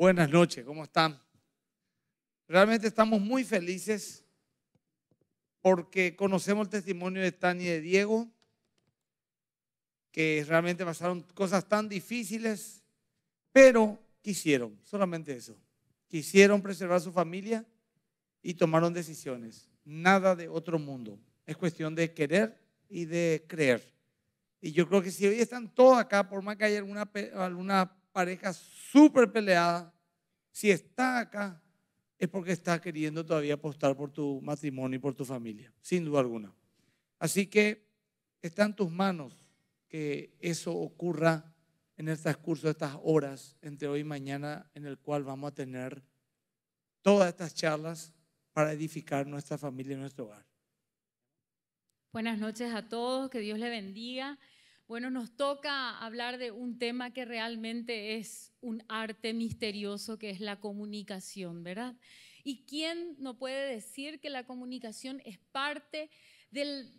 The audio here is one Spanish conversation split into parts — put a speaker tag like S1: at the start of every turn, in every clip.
S1: Buenas noches, ¿cómo están? Realmente estamos muy felices porque conocemos el testimonio de Tania y de Diego, que realmente pasaron cosas tan difíciles, pero quisieron, solamente eso. Quisieron preservar su familia y tomaron decisiones. Nada de otro mundo. Es cuestión de querer y de creer. Y yo creo que si hoy están todos acá, por más que haya alguna, alguna pareja súper peleada. Si está acá, es porque está queriendo todavía apostar por tu matrimonio y por tu familia, sin duda alguna. Así que está en tus manos que eso ocurra en el transcurso de estas horas, entre hoy y mañana, en el cual vamos a tener todas estas charlas para edificar nuestra familia y nuestro hogar.
S2: Buenas noches a todos, que Dios le bendiga. Bueno, nos toca hablar de un tema que realmente es un arte misterioso, que es la comunicación, ¿verdad? ¿Y quién no puede decir que la comunicación es parte del,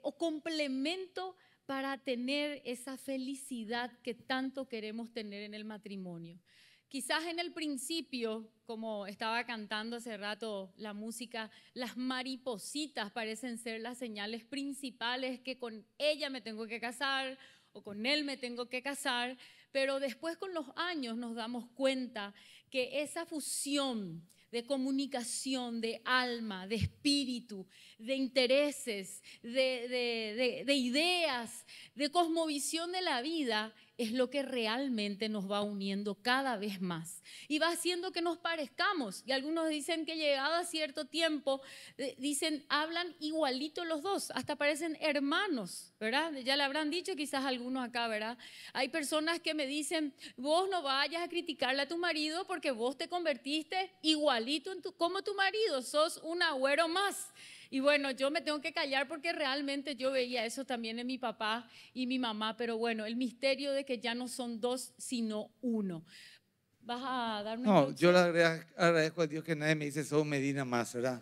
S2: o complemento para tener esa felicidad que tanto queremos tener en el matrimonio? Quizás en el principio, como estaba cantando hace rato la música, las maripositas parecen ser las señales principales que con ella me tengo que casar o con él me tengo que casar, pero después con los años nos damos cuenta que esa fusión de comunicación, de alma, de espíritu, de intereses, de, ideas, de cosmovisión de la vida, es lo que realmente nos va uniendo cada vez más y va haciendo que nos parezcamos. Y algunos dicen que llegado a cierto tiempo, eh, dicen, hablan igualito los dos, hasta parecen hermanos, ¿verdad? Ya le habrán dicho quizás algunos acá, ¿verdad? Hay personas que me dicen, vos no vayas a criticarle a tu marido porque vos te convertiste igualito como tu marido, sos un agüero más. Y bueno, yo me tengo que callar porque realmente yo veía eso también en mi papá y mi mamá, pero bueno, el misterio de que ya no son dos, sino uno. ¿Vas a dar una No, yo
S1: le agradezco a Dios que nadie me dice, son Medina más, ¿verdad?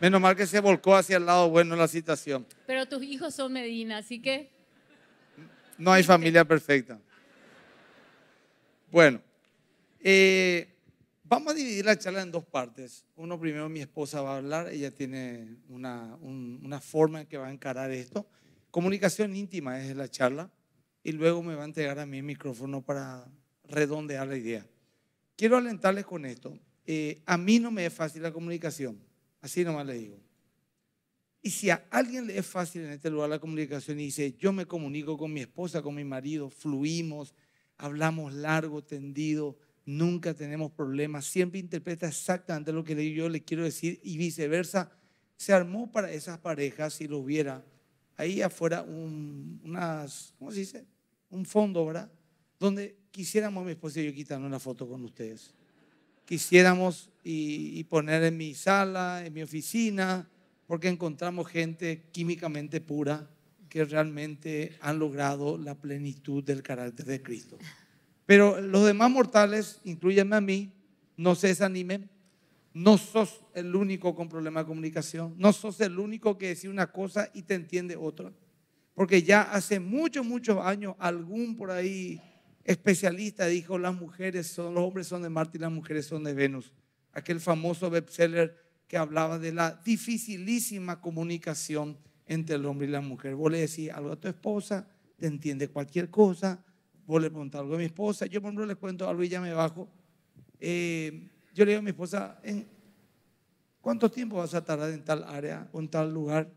S1: Menos mal que se volcó hacia el lado bueno la situación.
S2: Pero tus hijos son Medina, así que...
S1: No hay familia perfecta. Bueno, eh, Vamos a dividir la charla en dos partes. Uno primero mi esposa va a hablar, ella tiene una, una forma en que va a encarar esto. Comunicación íntima es la charla. Y luego me va a entregar a mí el micrófono para redondear la idea. Quiero alentarles con esto. Eh, a mí no me es fácil la comunicación, así nomás le digo. Y si a alguien le es fácil en este lugar la comunicación y dice, yo me comunico con mi esposa, con mi marido, fluimos, hablamos largo, tendido, nunca tenemos problemas, siempre interpreta exactamente lo que yo le quiero decir y viceversa. Se armó para esas parejas si lo hubiera ahí afuera un, ¿cómo dice? Un fondo, ¿verdad? Donde quisiéramos mi esposa y yo quitarnos una foto con ustedes. Quisiéramos y poner en mi sala, en mi oficina, porque encontramos gente químicamente pura que realmente han logrado la plenitud del carácter de Cristo. Pero los demás mortales, incluyeme a mí, no se desanimen. No sos el único con problema de comunicación. No sos el único que dice una cosa y te entiende otra. Porque ya hace muchos, muchos años algún por ahí especialista dijo, las mujeres son, los hombres son de Marte y las mujeres son de Venus. Aquel famoso bestseller que hablaba de la dificilísima comunicación entre el hombre y la mujer. Vos le decís algo a tu esposa, te entiende cualquier cosa, vos le preguntar algo a mi esposa, yo por ejemplo les cuento algo y ya me bajo. Eh, yo le digo a mi esposa, ¿en ¿cuánto tiempo vas a tardar en tal área o en tal lugar?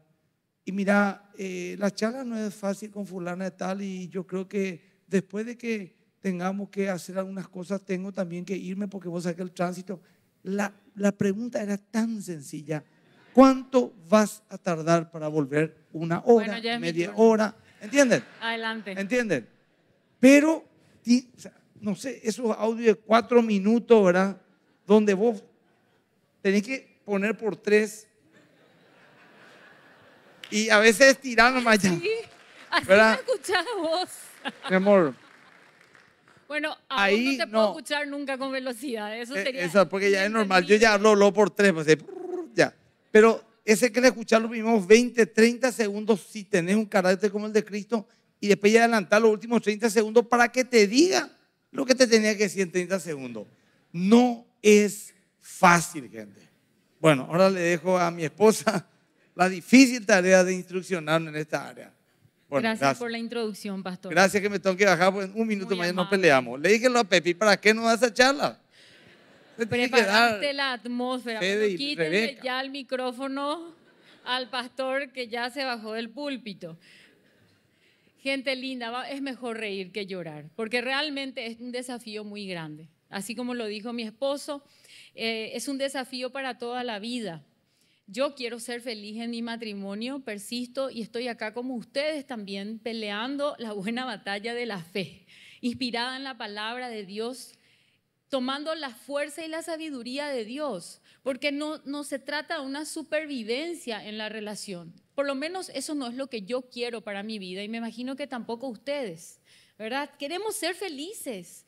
S1: Y mira, eh, la charla no es fácil con fulana de tal y yo creo que después de que tengamos que hacer algunas cosas, tengo también que irme porque vos sabés que el tránsito... La, la pregunta era tan sencilla. ¿Cuánto vas a tardar para volver? ¿Una hora? ¿Media hora? ¿Entienden? Adelante. ¿Entienden? Pero, no sé, esos audios de cuatro minutos, ¿verdad? Donde vos tenés que poner por tres. Y a veces tirar más ya. Sí,
S2: así ¿verdad? me vos. Mi amor. Bueno, ahí no te puedo escuchar nunca con velocidad. Eso eh, sería. Eso, porque ya es
S1: normal. Yo ya hablo lo por tres, pues, eh, ya. Pero ese que le escuchar los mismos 20, 30 segundos, si tenés un carácter como el de Cristo, y después ya adelantar los últimos 30 segundos para que te diga lo que te tenía que decir en 30 segundos. No es fácil, gente. Bueno, ahora le dejo a mi esposa la difícil tarea de instruccionarme en esta área. gracias, por
S2: la introducción, pastor. Gracias
S1: que me tengo que bajar pues, un minuto, mañana nos peleamos. Le dije a Pepi, ¿para qué no vas a charla? Preparaste
S2: la atmósfera, Quítese ya el micrófono al pastor que ya se bajó del púlpito. Gente linda, es mejor reír que llorar, porque realmente es un desafío muy grande. Así como lo dijo mi esposo, eh, es un desafío para toda la vida. Yo quiero ser feliz en mi matrimonio, persisto y estoy acá como ustedes también peleando la buena batalla de la fe, inspirada en la palabra de Dios, tomando la fuerza y la sabiduría de Dios, porque no, no se trata de una supervivencia en la relación. Por lo menos eso no es lo que yo quiero para mi vida y me imagino que tampoco ustedes, ¿verdad? Queremos ser felices,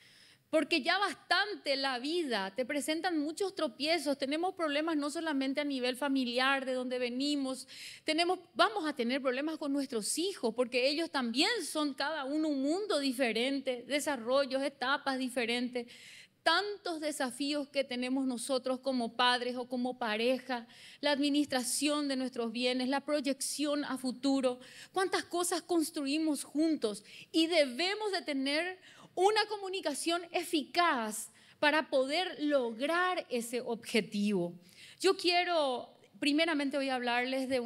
S2: porque ya bastante la vida, te presentan muchos tropiezos, tenemos problemas no solamente a nivel familiar, de donde venimos, tenemos, vamos a tener problemas con nuestros hijos, porque ellos también son cada uno un mundo diferente, desarrollos, etapas diferentes tantos desafíos que tenemos nosotros como padres o como pareja, la administración de nuestros bienes, la proyección a futuro, cuántas cosas construimos juntos y debemos de tener una comunicación eficaz para poder lograr ese objetivo. Yo quiero, primeramente voy a hablarles de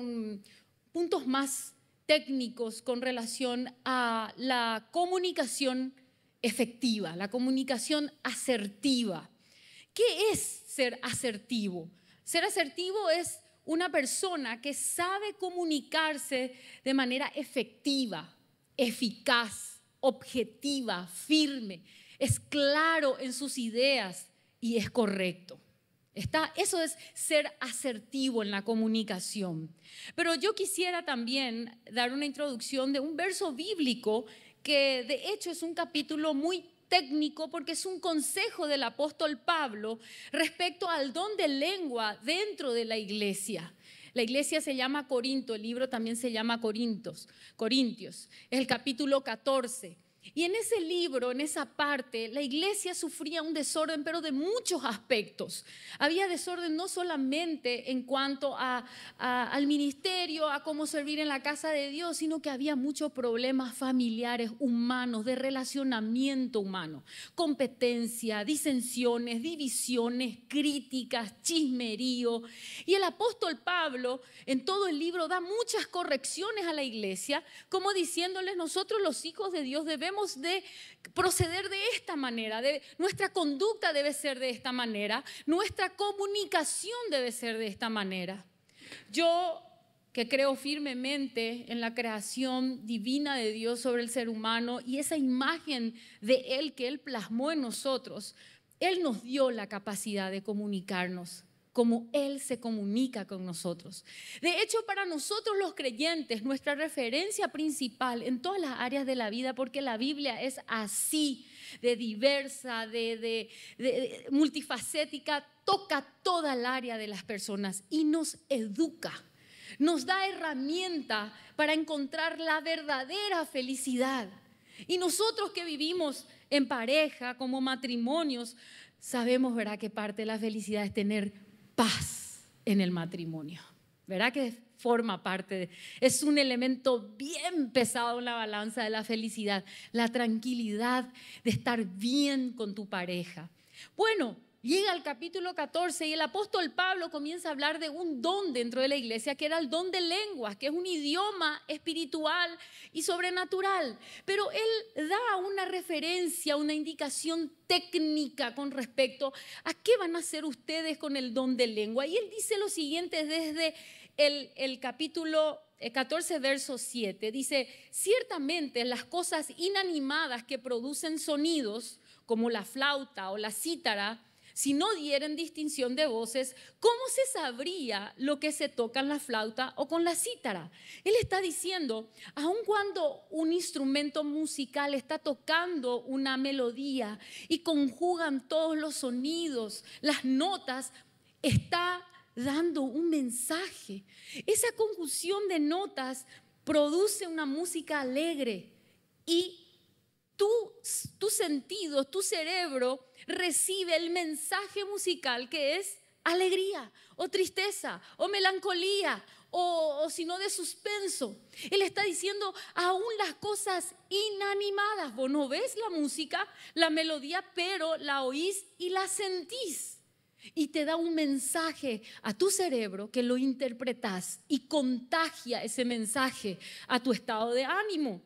S2: puntos más técnicos con relación a la comunicación efectiva, la comunicación asertiva. ¿Qué es ser asertivo? Ser asertivo es una persona que sabe comunicarse de manera efectiva, eficaz, objetiva, firme, es claro en sus ideas y es correcto. Está, eso es ser asertivo en la comunicación. Pero yo quisiera también dar una introducción de un verso bíblico que de hecho es un capítulo muy técnico porque es un consejo del apóstol Pablo respecto al don de lengua dentro de la iglesia. La iglesia se llama Corinto, el libro también se llama Corintos, Corintios. Es el capítulo 14. Y en ese libro, en esa parte, la iglesia sufría un desorden, pero de muchos aspectos. Había desorden no solamente en cuanto al ministerio, a cómo servir en la casa de Dios, sino que había muchos problemas familiares, humanos, de relacionamiento humano, competencia, disensiones, divisiones, críticas, chismerío. Y el apóstol Pablo, en todo el libro, da muchas correcciones a la iglesia, como diciéndoles, nosotros los hijos de Dios debemos de proceder de esta manera, de, nuestra conducta debe ser de esta manera, nuestra comunicación debe ser de esta manera. Yo que creo firmemente en la creación divina de Dios sobre el ser humano y esa imagen de Él que Él plasmó en nosotros, Él nos dio la capacidad de comunicarnos como Él se comunica con nosotros. De hecho, para nosotros los creyentes, nuestra referencia principal en todas las áreas de la vida, porque la Biblia es así, de diversa, de, multifacética, toca toda el área de las personas y nos educa, nos da herramienta para encontrar la verdadera felicidad. Y nosotros que vivimos en pareja, como matrimonios, sabemos, ¿verdad?, que parte de la felicidad es tener paz en el matrimonio. ¿Verdad que forma parte de, es un elemento bien pesado en la balanza de la felicidad, la tranquilidad de estar bien con tu pareja. Bueno, llega al capítulo 14 y el apóstol Pablo comienza a hablar de un don dentro de la iglesia, que era el don de lenguas, que es un idioma espiritual y sobrenatural. Pero él da una referencia, una indicación técnica con respecto a qué van a hacer ustedes con el don de lengua. Y él dice lo siguiente desde el, el capítulo 14, eh, verso 7. Dice, ciertamente las cosas inanimadas que producen sonidos, como la flauta o la cítara, si no dieran distinción de voces, ¿cómo se sabría lo que se toca en la flauta o con la cítara? Él está diciendo, aun cuando un instrumento musical está tocando una melodía y conjugan todos los sonidos, las notas, está dando un mensaje. Esa conjunción de notas produce una música alegre y tu, tus sentido, tu cerebro recibe el mensaje musical que es alegría o tristeza o melancolía o, o si no de suspenso. Él está diciendo aún las cosas inanimadas. Vos no ves la música, la melodía, pero la oís y la sentís. Y te da un mensaje a tu cerebro que lo interpretas y contagia ese mensaje a tu estado de ánimo.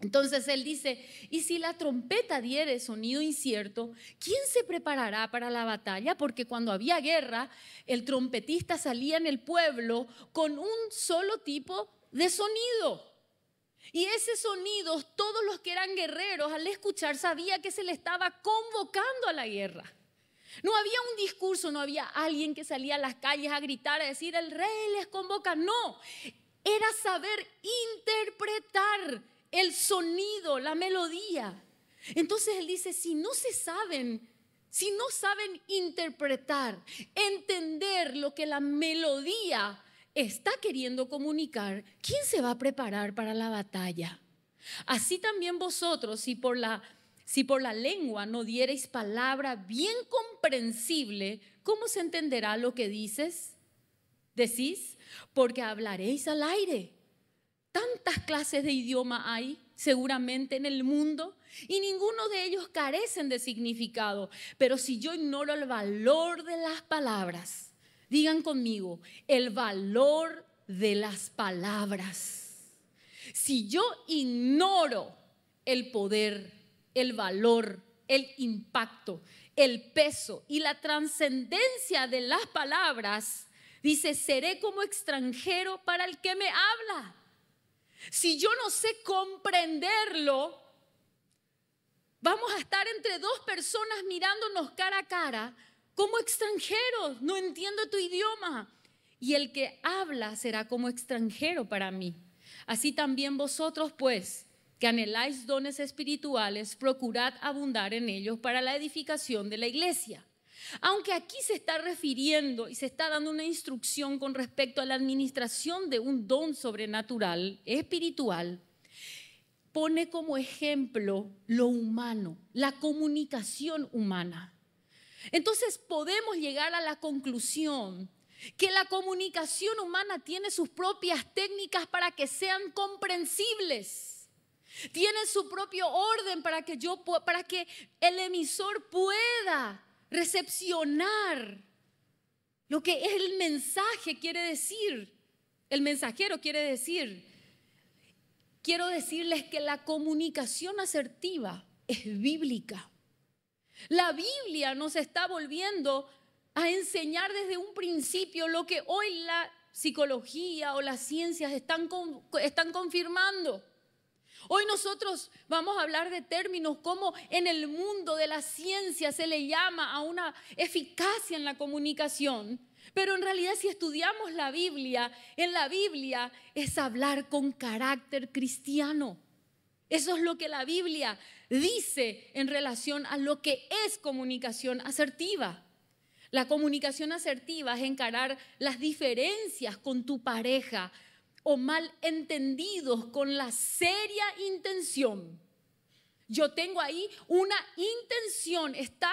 S2: Entonces él dice, y si la trompeta diere sonido incierto, ¿quién se preparará para la batalla? Porque cuando había guerra, el trompetista salía en el pueblo con un solo tipo de sonido. Y ese sonido, todos los que eran guerreros al escuchar sabía que se le estaba convocando a la guerra. No había un discurso, no había alguien que salía a las calles a gritar, a decir, el rey les convoca. No, era saber interpretar el sonido, la melodía. Entonces él dice, si no se saben, si no saben interpretar, entender lo que la melodía está queriendo comunicar, ¿quién se va a preparar para la batalla? Así también vosotros, si por la, si por la lengua no diereis palabra bien comprensible, ¿cómo se entenderá lo que dices? Decís, porque hablaréis al aire Tantas clases de idioma hay seguramente en el mundo y ninguno de ellos carecen de significado. Pero si yo ignoro el valor de las palabras, digan conmigo, el valor de las palabras. Si yo ignoro el poder, el valor, el impacto, el peso y la trascendencia de las palabras, dice, seré como extranjero para el que me habla si yo no sé comprenderlo, vamos a estar entre dos personas mirándonos cara a cara como extranjeros. No entiendo tu idioma. Y el que habla será como extranjero para mí. Así también vosotros, pues, que anheláis dones espirituales, procurad abundar en ellos para la edificación de la iglesia. Aunque aquí se está refiriendo y se está dando una instrucción con respecto a la administración de un don sobrenatural, espiritual, pone como ejemplo lo humano, la comunicación humana. Entonces podemos llegar a la conclusión que la comunicación humana tiene sus propias técnicas para que sean comprensibles. Tiene su propio orden para que yo para que el emisor pueda recepcionar lo que el mensaje quiere decir, el mensajero quiere decir. Quiero decirles que la comunicación asertiva es bíblica. La Biblia nos está volviendo a enseñar desde un principio lo que hoy la psicología o las ciencias están, están confirmando. Hoy nosotros vamos a hablar de términos como en el mundo de la ciencia se le llama a una eficacia en la comunicación, pero en realidad si estudiamos la Biblia, en la Biblia es hablar con carácter cristiano. Eso es lo que la Biblia dice en relación a lo que es comunicación asertiva. La comunicación asertiva es encarar las diferencias con tu pareja o malentendidos con la seria intención. Yo tengo ahí una intención, está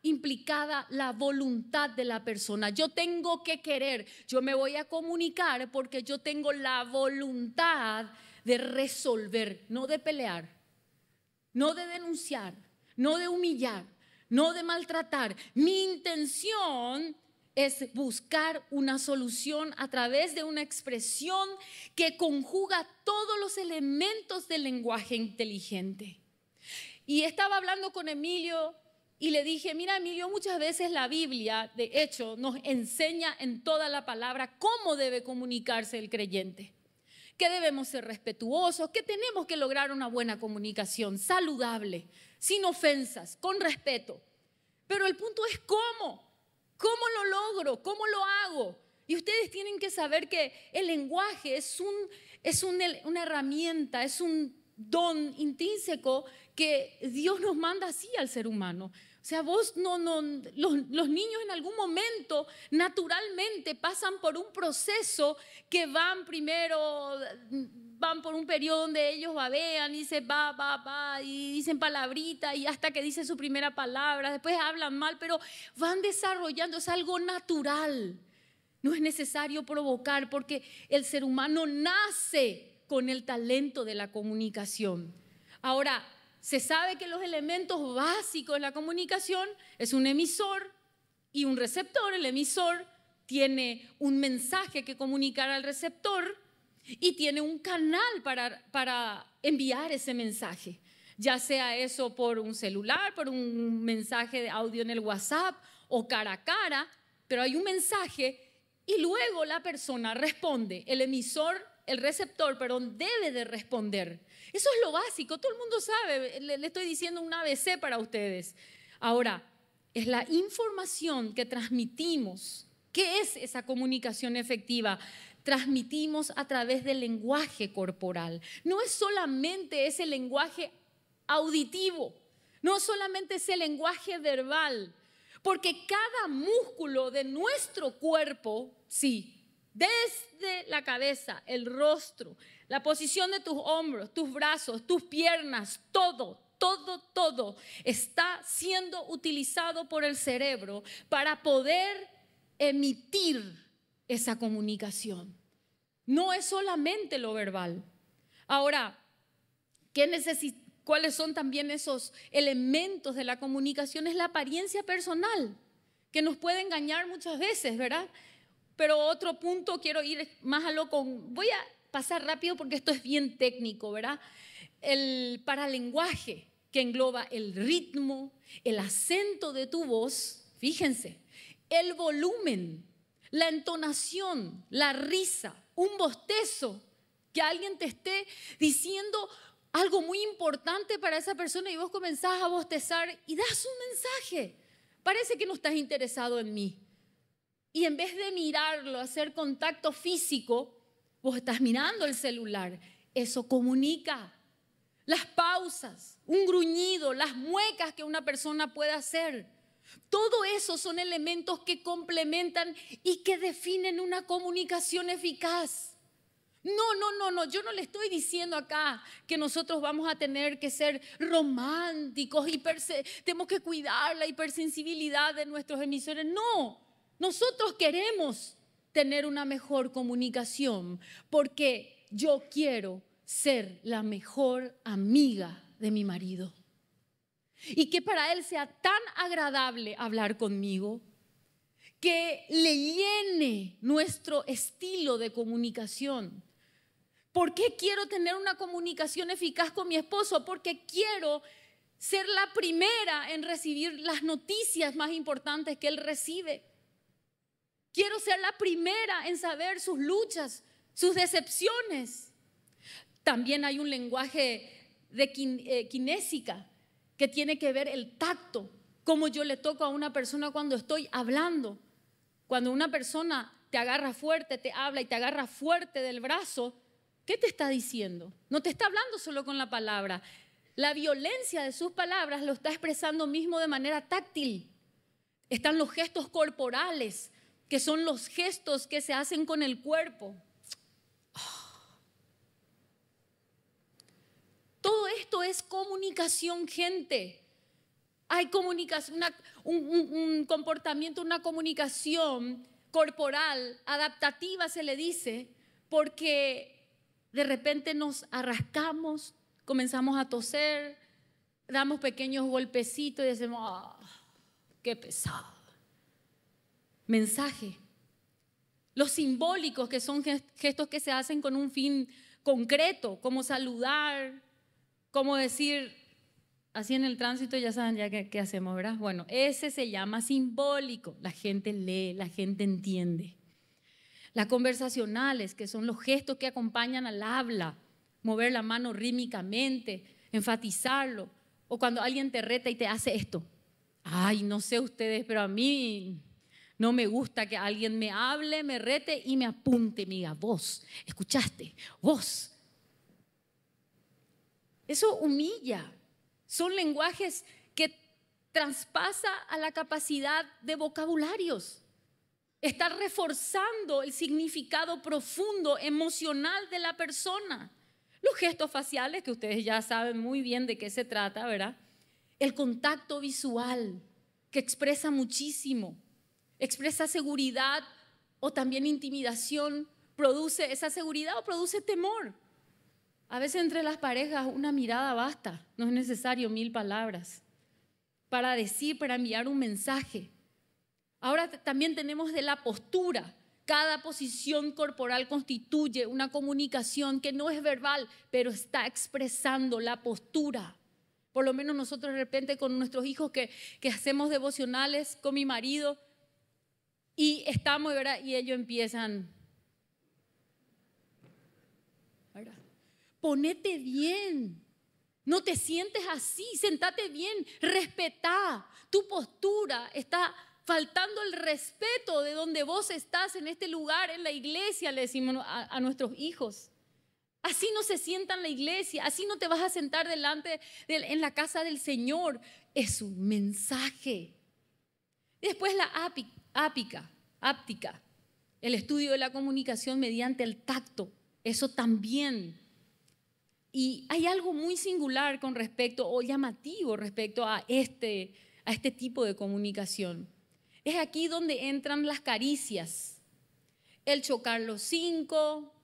S2: implicada la voluntad de la persona. Yo tengo que querer, yo me voy a comunicar porque yo tengo la voluntad de resolver, no de pelear, no de denunciar, no de humillar, no de maltratar. Mi intención es buscar una solución a través de una expresión que conjuga todos los elementos del lenguaje inteligente. Y estaba hablando con Emilio y le dije, mira Emilio, muchas veces la Biblia, de hecho, nos enseña en toda la palabra cómo debe comunicarse el creyente, que debemos ser respetuosos, que tenemos que lograr una buena comunicación, saludable, sin ofensas, con respeto. Pero el punto es cómo. ¿Cómo lo logro? ¿Cómo lo hago? Y ustedes tienen que saber que el lenguaje es, un, es una herramienta, es un don intrínseco que Dios nos manda así al ser humano. O sea, vos no, no, los, los, niños en algún momento naturalmente pasan por un proceso que van primero van por un periodo donde ellos babean y se va, va, va, y dicen palabritas y hasta que dicen su primera palabra, después hablan mal, pero van desarrollando, es algo natural. No es necesario provocar porque el ser humano nace con el talento de la comunicación. Ahora, se sabe que los elementos básicos de la comunicación es un emisor y un receptor. El emisor tiene un mensaje que comunicar al receptor y tiene un canal para, enviar ese mensaje, ya sea eso por un celular, por un mensaje de audio en el WhatsApp o cara a cara, pero hay un mensaje y luego la persona responde, el emisor, el receptor, perdón, debe de responder. Eso es lo básico, todo el mundo sabe, le, le estoy diciendo un ABC para ustedes. Ahora, es la información que transmitimos. ¿Qué es esa comunicación efectiva? transmitimos a través del lenguaje corporal. No es solamente ese lenguaje auditivo, no es solamente ese lenguaje verbal, porque cada músculo de nuestro cuerpo, sí, desde la cabeza, el rostro, la posición de tus hombros, tus brazos, tus piernas, todo, todo, todo está siendo utilizado por el cerebro para poder emitir esa comunicación. No es solamente lo verbal. Ahora, ¿cuáles son también esos elementos de la comunicación? Es la apariencia personal, que nos puede engañar muchas veces, ¿verdad? Pero otro punto, quiero ir más a lo con... Voy a pasar rápido porque esto es bien técnico, ¿verdad? El paralenguaje, que engloba el ritmo, el acento de tu voz, fíjense, el volumen la entonación, la risa, un bostezo, que alguien te esté diciendo algo muy importante para esa persona y vos comenzás a bostezar y das un mensaje. Parece que no estás interesado en mí. Y en vez de mirarlo, hacer contacto físico, vos estás mirando el celular. Eso comunica. Las pausas, un gruñido, las muecas que una persona puede hacer. Todo eso son elementos que complementan y que definen una comunicación eficaz. No, no, no, no, yo no le estoy diciendo acá que nosotros vamos a tener que ser románticos, y tenemos que cuidar la hipersensibilidad de nuestros emisores. No, nosotros queremos tener una mejor comunicación porque yo quiero ser la mejor amiga de mi marido y que para Él sea tan agradable hablar conmigo que le llene nuestro estilo de comunicación. ¿Por qué quiero tener una comunicación eficaz con mi esposo? Porque quiero ser la primera en recibir las noticias más importantes que él recibe. Quiero ser la primera en saber sus luchas, sus decepciones. También hay un lenguaje de eh, kinésica que tiene que ver el tacto, cómo yo le toco a una persona cuando estoy hablando. Cuando una persona te agarra fuerte, te habla y te agarra fuerte del brazo, ¿qué te está diciendo? No te está hablando solo con la palabra. La violencia de sus palabras lo está expresando mismo de manera táctil. Están los gestos corporales, que son los gestos que se hacen con el cuerpo. Todo esto es comunicación, gente. Hay comunicación, un, comportamiento, una comunicación corporal, adaptativa se le dice, porque de repente nos arrascamos, comenzamos a toser, damos pequeños golpecitos y decimos, ¡ah! qué pesado. Mensaje. Los simbólicos, que son gestos que se hacen con un fin concreto, como saludar, como decir, así en el tránsito ya saben ya qué, hacemos, ¿verdad? Bueno, ese se llama simbólico. La gente lee, la gente entiende. Las conversacionales, que son los gestos que acompañan al habla, mover la mano rítmicamente, enfatizarlo. O cuando alguien te reta y te hace esto. Ay, no sé ustedes, pero a mí no me gusta que alguien me hable, me rete y me apunte, me diga, vos, escuchaste, vos, eso humilla. Son lenguajes que traspasa a la capacidad de vocabularios. Está reforzando el significado profundo, emocional de la persona. Los gestos faciales, que ustedes ya saben muy bien de qué se trata, ¿verdad? El contacto visual, que expresa muchísimo. Expresa seguridad o también intimidación. Produce esa seguridad o produce temor. A veces entre las parejas una mirada basta, no es necesario mil palabras para decir, para enviar un mensaje. Ahora también tenemos de la postura. Cada posición corporal constituye una comunicación que no es verbal, pero está expresando la postura. Por lo menos nosotros de repente con nuestros hijos que, que hacemos devocionales, con mi marido, y estamos, ¿verdad? Y ellos empiezan, ponete bien. No te sientes así, sentate bien, respetá. Tu postura está faltando el respeto de donde vos estás en este lugar, en la iglesia, le decimos a, nuestros hijos. Así no se sienta en la iglesia, así no te vas a sentar delante en la casa del Señor. Es un mensaje. Después la ápica, áptica, el estudio de la comunicación mediante el tacto. Eso también y hay algo muy singular con respecto, o llamativo respecto a este, a este tipo de comunicación. Es aquí donde entran las caricias, el chocar los cinco,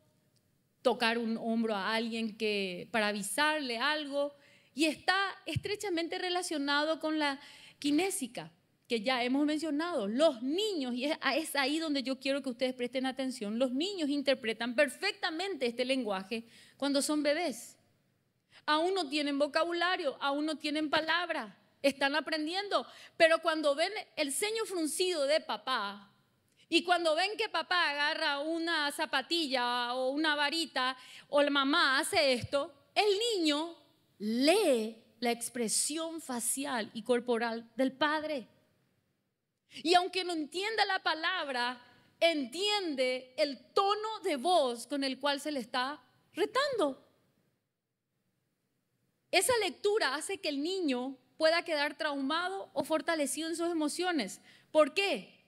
S2: tocar un hombro a alguien que, para avisarle algo, y está estrechamente relacionado con la kinésica que ya hemos mencionado, los niños, y es ahí donde yo quiero que ustedes presten atención, los niños interpretan perfectamente este lenguaje cuando son bebés. Aún no tienen vocabulario, aún no tienen palabra, están aprendiendo. Pero cuando ven el ceño fruncido de papá y cuando ven que papá agarra una zapatilla o una varita o la mamá hace esto, el niño lee la expresión facial y corporal del padre. Y aunque no entienda la palabra, entiende el tono de voz con el cual se le está retando. Esa lectura hace que el niño pueda quedar traumado o fortalecido en sus emociones. ¿Por qué?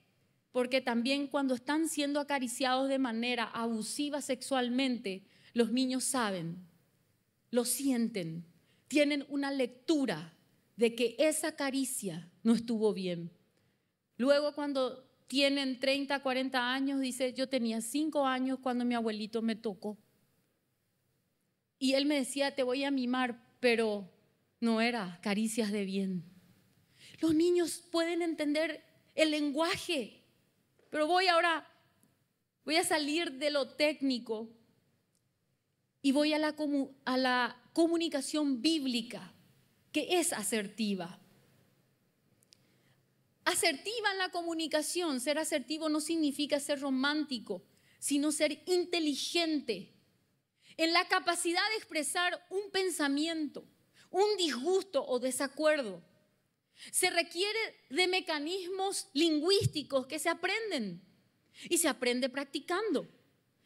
S2: Porque también cuando están siendo acariciados de manera abusiva sexualmente, los niños saben, lo sienten, tienen una lectura de que esa caricia no estuvo bien. Luego cuando tienen 30, 40 años, dice, yo tenía 5 años cuando mi abuelito me tocó. Y él me decía, te voy a mimar pero no era caricias de bien. Los niños pueden entender el lenguaje, pero voy ahora, voy a salir de lo técnico y voy a la, a la comunicación bíblica, que es asertiva. Asertiva en la comunicación, ser asertivo no significa ser romántico, sino ser inteligente, en la capacidad de expresar un pensamiento, un disgusto o desacuerdo. Se requiere de mecanismos lingüísticos que se aprenden y se aprende practicando.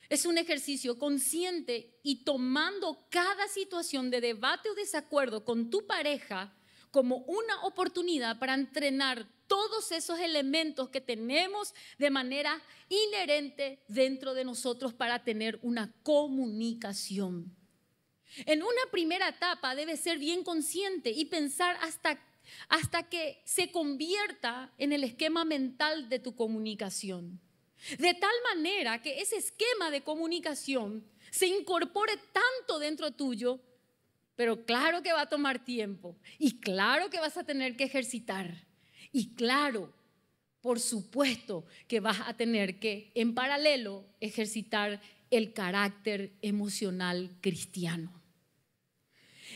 S2: Es un ejercicio consciente y tomando cada situación de debate o desacuerdo con tu pareja como una oportunidad para entrenar todos esos elementos que tenemos de manera inherente dentro de nosotros para tener una comunicación. En una primera etapa debe ser bien consciente y pensar hasta, hasta que se convierta en el esquema mental de tu comunicación. De tal manera que ese esquema de comunicación se incorpore tanto dentro tuyo, pero claro que va a tomar tiempo y claro que vas a tener que ejercitar. Y claro, por supuesto que vas a tener que, en paralelo, ejercitar el carácter emocional cristiano.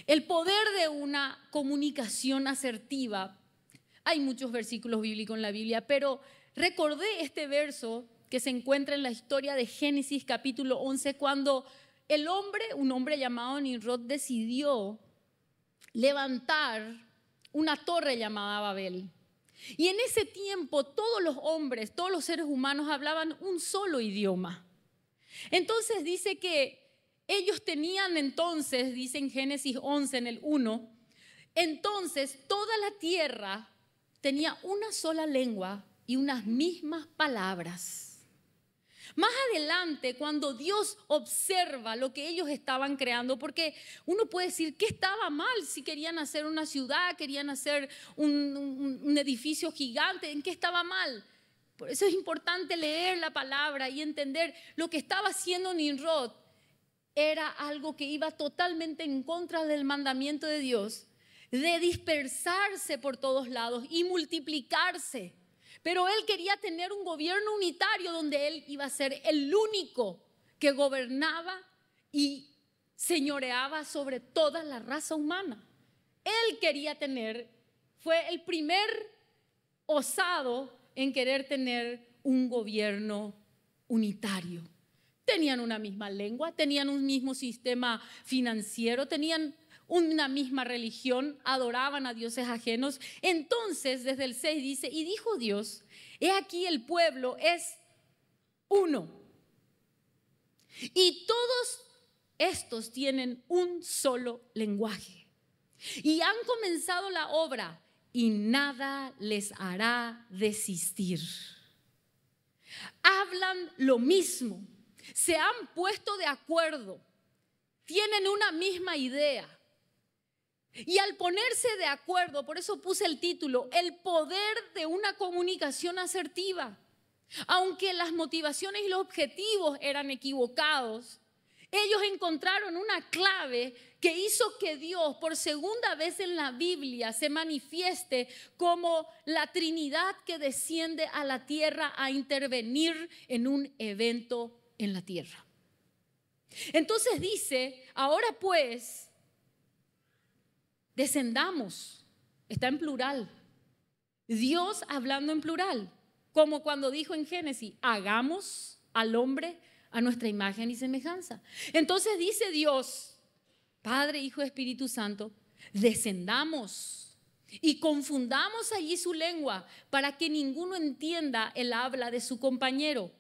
S2: El poder de una comunicación asertiva. Hay muchos versículos bíblicos en la Biblia, pero recordé este verso que se encuentra en la historia de Génesis capítulo 11, cuando el hombre, un hombre llamado Nimrod, decidió levantar una torre llamada Babel. Y en ese tiempo todos los hombres, todos los seres humanos hablaban un solo idioma. Entonces dice que ellos tenían entonces, dice en Génesis 11, en el 1, entonces toda la tierra tenía una sola lengua y unas mismas palabras. Más adelante, cuando Dios observa lo que ellos estaban creando, porque uno puede decir que estaba mal si querían hacer una ciudad, querían hacer un, un edificio gigante, ¿en qué estaba mal? Por eso es importante leer la palabra y entender lo que estaba haciendo Nimrod era algo que iba totalmente en contra del mandamiento de Dios, de dispersarse por todos lados y multiplicarse. Pero él quería tener un gobierno unitario donde él iba a ser el único que gobernaba y señoreaba sobre toda la raza humana. Él quería tener, fue el primer osado en querer tener un gobierno unitario. Tenían una misma lengua, tenían un mismo sistema financiero, tenían una misma religión, adoraban a dioses ajenos. Entonces, desde el 6 dice, y dijo Dios, he aquí el pueblo es uno. Y todos estos tienen un solo lenguaje. Y han comenzado la obra y nada les hará desistir. Hablan lo mismo, se han puesto de acuerdo, tienen una misma idea y al ponerse de acuerdo, por eso puse el título, el poder de una comunicación asertiva. Aunque las motivaciones y los objetivos eran equivocados, ellos encontraron una clave que hizo que Dios por segunda vez en la Biblia se manifieste como la Trinidad que desciende a la tierra a intervenir en un evento en la tierra. Entonces dice, ahora pues, descendamos. Está en plural. Dios hablando en plural, como cuando dijo en Génesis, hagamos al hombre a nuestra imagen y semejanza. Entonces dice Dios, Padre, Hijo, Espíritu Santo, descendamos y confundamos allí su lengua para que ninguno entienda el habla de su compañero.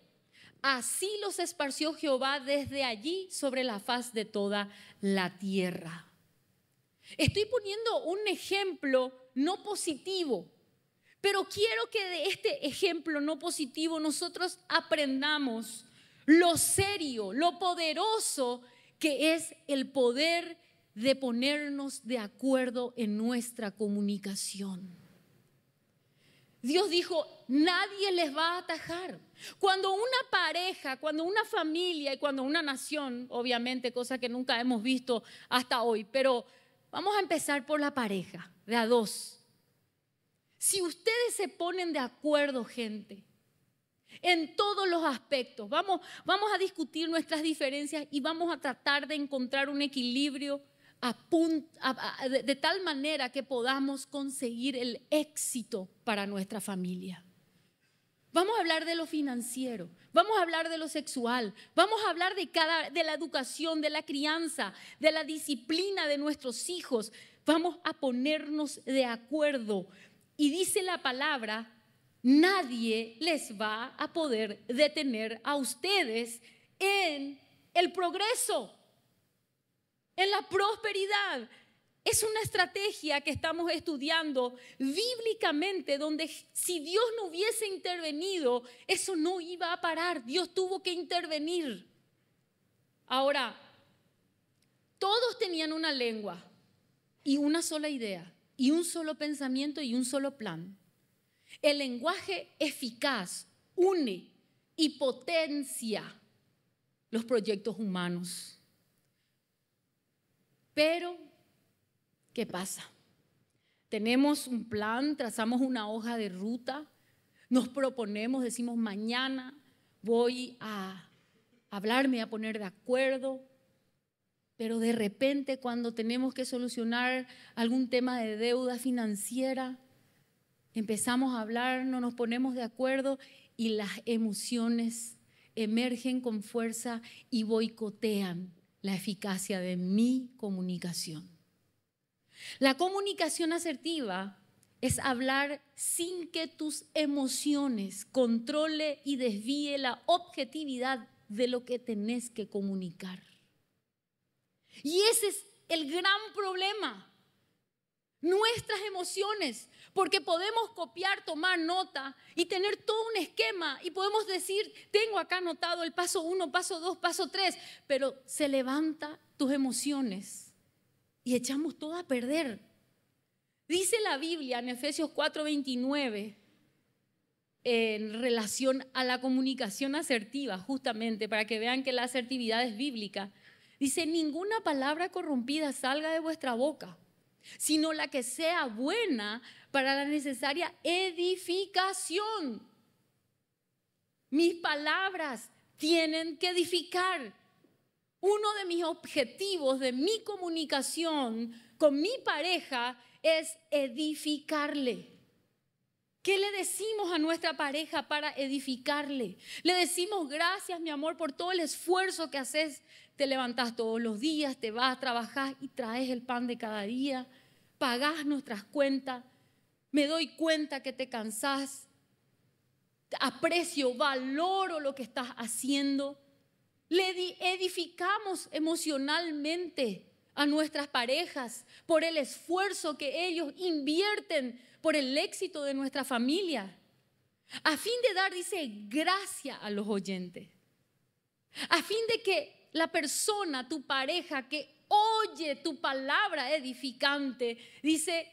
S2: Así los esparció Jehová desde allí sobre la faz de toda la tierra. Estoy poniendo un ejemplo no positivo, pero quiero que de este ejemplo no positivo nosotros aprendamos lo serio, lo poderoso que es el poder de ponernos de acuerdo en nuestra comunicación. Dios dijo, nadie les va a atajar. Cuando una pareja, cuando una familia y cuando una nación, obviamente, cosa que nunca hemos visto hasta hoy, pero Vamos a empezar por la pareja, de a dos. Si ustedes se ponen de acuerdo, gente, en todos los aspectos, vamos, a discutir nuestras diferencias y vamos a tratar de encontrar un equilibrio de tal manera que podamos conseguir el éxito para nuestra familia. Vamos a hablar de lo financiero. Vamos a hablar de lo sexual, vamos a hablar de, cada, la educación, de la crianza, de la disciplina de nuestros hijos. Vamos a ponernos de acuerdo. Y dice la palabra, nadie les va a poder detener a ustedes en el progreso, en la prosperidad, es una estrategia que estamos estudiando bíblicamente, donde si Dios no hubiese intervenido, eso no iba a parar. Dios tuvo que intervenir. Ahora, todos tenían una lengua y una sola idea, y un solo pensamiento y un solo plan. El lenguaje eficaz une y potencia los proyectos humanos. Pero ¿qué pasa? Tenemos un plan, trazamos una hoja de ruta, nos proponemos, decimos mañana voy a hablarme, a poner de acuerdo, pero de repente cuando tenemos que solucionar algún tema de deuda financiera, empezamos a hablar, no nos ponemos de acuerdo y las emociones emergen con fuerza y boicotean la eficacia de mi comunicación. La comunicación asertiva es hablar sin que tus emociones controle y desvíe la objetividad de lo que tenés que comunicar. Y ese es el gran problema. Nuestras emociones, porque podemos copiar, tomar nota y tener todo un esquema y podemos decir, tengo acá anotado el paso uno, paso dos, paso tres, pero se levanta tus emociones y echamos todo a perder. Dice la Biblia en Efesios 4:29, en relación a la comunicación asertiva, justamente para que vean que la asertividad es bíblica, dice, ninguna palabra corrompida salga de vuestra boca, sino la que sea buena para la necesaria edificación. Mis palabras tienen que edificar uno de mis objetivos de mi comunicación con mi pareja es edificarle. ¿Qué le decimos a nuestra pareja para edificarle? Le decimos gracias, mi amor, por todo el esfuerzo que haces. Te levantas todos los días, te vas, a trabajar y traes el pan de cada día, pagás nuestras cuentas. Me doy cuenta que te cansás. Aprecio, valoro lo que estás haciendo. Le edificamos emocionalmente a nuestras parejas por el esfuerzo que ellos invierten por el éxito de nuestra familia. A fin de dar, dice, gracia a los oyentes. A fin de que la persona, tu pareja, que oye tu palabra edificante, dice,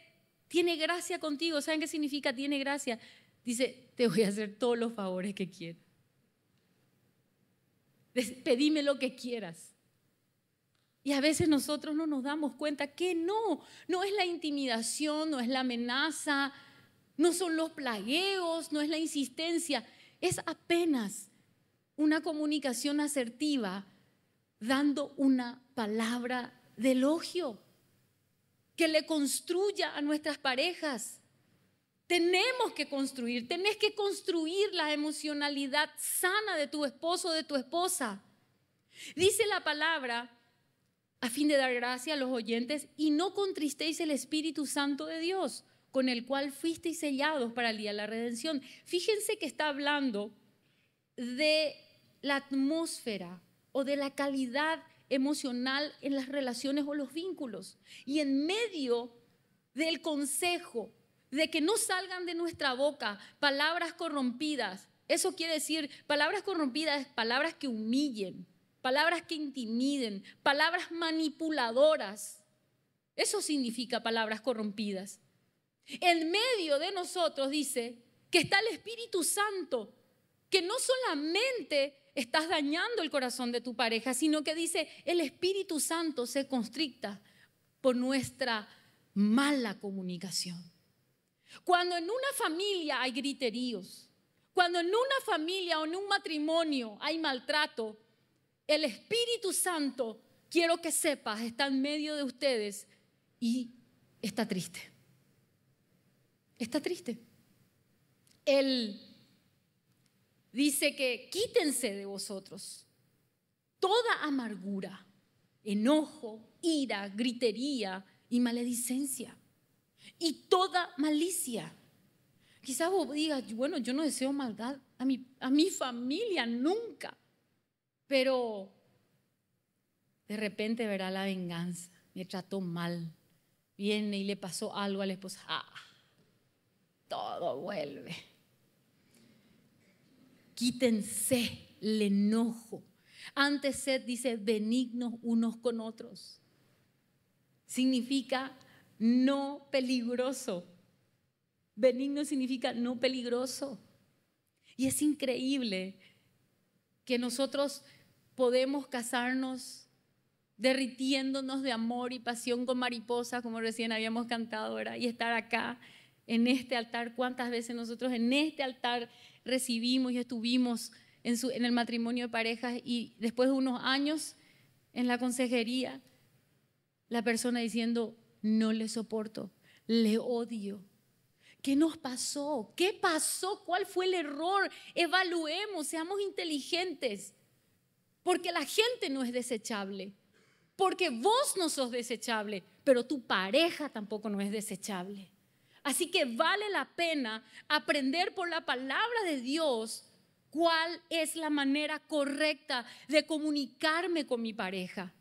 S2: tiene gracia contigo. ¿Saben qué significa tiene gracia? Dice, te voy a hacer todos los favores que quiero pedime lo que quieras. Y a veces nosotros no nos damos cuenta que no, no es la intimidación, no es la amenaza, no son los plagueos, no es la insistencia, es apenas una comunicación asertiva dando una palabra de elogio que le construya a nuestras parejas, tenemos que construir, tenés que construir la emocionalidad sana de tu esposo, o de tu esposa. Dice la palabra, a fin de dar gracia a los oyentes, y no contristéis el Espíritu Santo de Dios, con el cual fuisteis sellados para el día de la redención. Fíjense que está hablando de la atmósfera o de la calidad emocional en las relaciones o los vínculos. Y en medio del consejo, de que no salgan de nuestra boca palabras corrompidas. Eso quiere decir palabras corrompidas, palabras que humillen, palabras que intimiden, palabras manipuladoras. Eso significa palabras corrompidas. En medio de nosotros dice que está el Espíritu Santo, que no solamente estás dañando el corazón de tu pareja, sino que dice el Espíritu Santo se constricta por nuestra mala comunicación. Cuando en una familia hay griteríos, cuando en una familia o en un matrimonio hay maltrato, el Espíritu Santo, quiero que sepas, está en medio de ustedes y está triste. Está triste. Él dice que quítense de vosotros toda amargura, enojo, ira, gritería y maledicencia y toda malicia. Quizás vos digas, bueno, yo no deseo maldad a mi, a mi familia nunca, pero de repente verá la venganza, me trató mal, viene y le pasó algo a la esposa, ah, todo vuelve. Quítense el enojo. Antes sed, dice, benignos unos con otros. Significa no peligroso. Benigno significa no peligroso. Y es increíble que nosotros podemos casarnos derritiéndonos de amor y pasión con mariposas, como recién habíamos cantado, ahora Y estar acá en este altar, cuántas veces nosotros en este altar recibimos y estuvimos en el matrimonio de parejas y después de unos años en la consejería, la persona diciendo, no le soporto, le odio. ¿Qué nos pasó? ¿Qué pasó? ¿Cuál fue el error? Evaluemos, seamos inteligentes, porque la gente no es desechable, porque vos no sos desechable, pero tu pareja tampoco no es desechable. Así que vale la pena aprender por la palabra de Dios cuál es la manera correcta de comunicarme con mi pareja.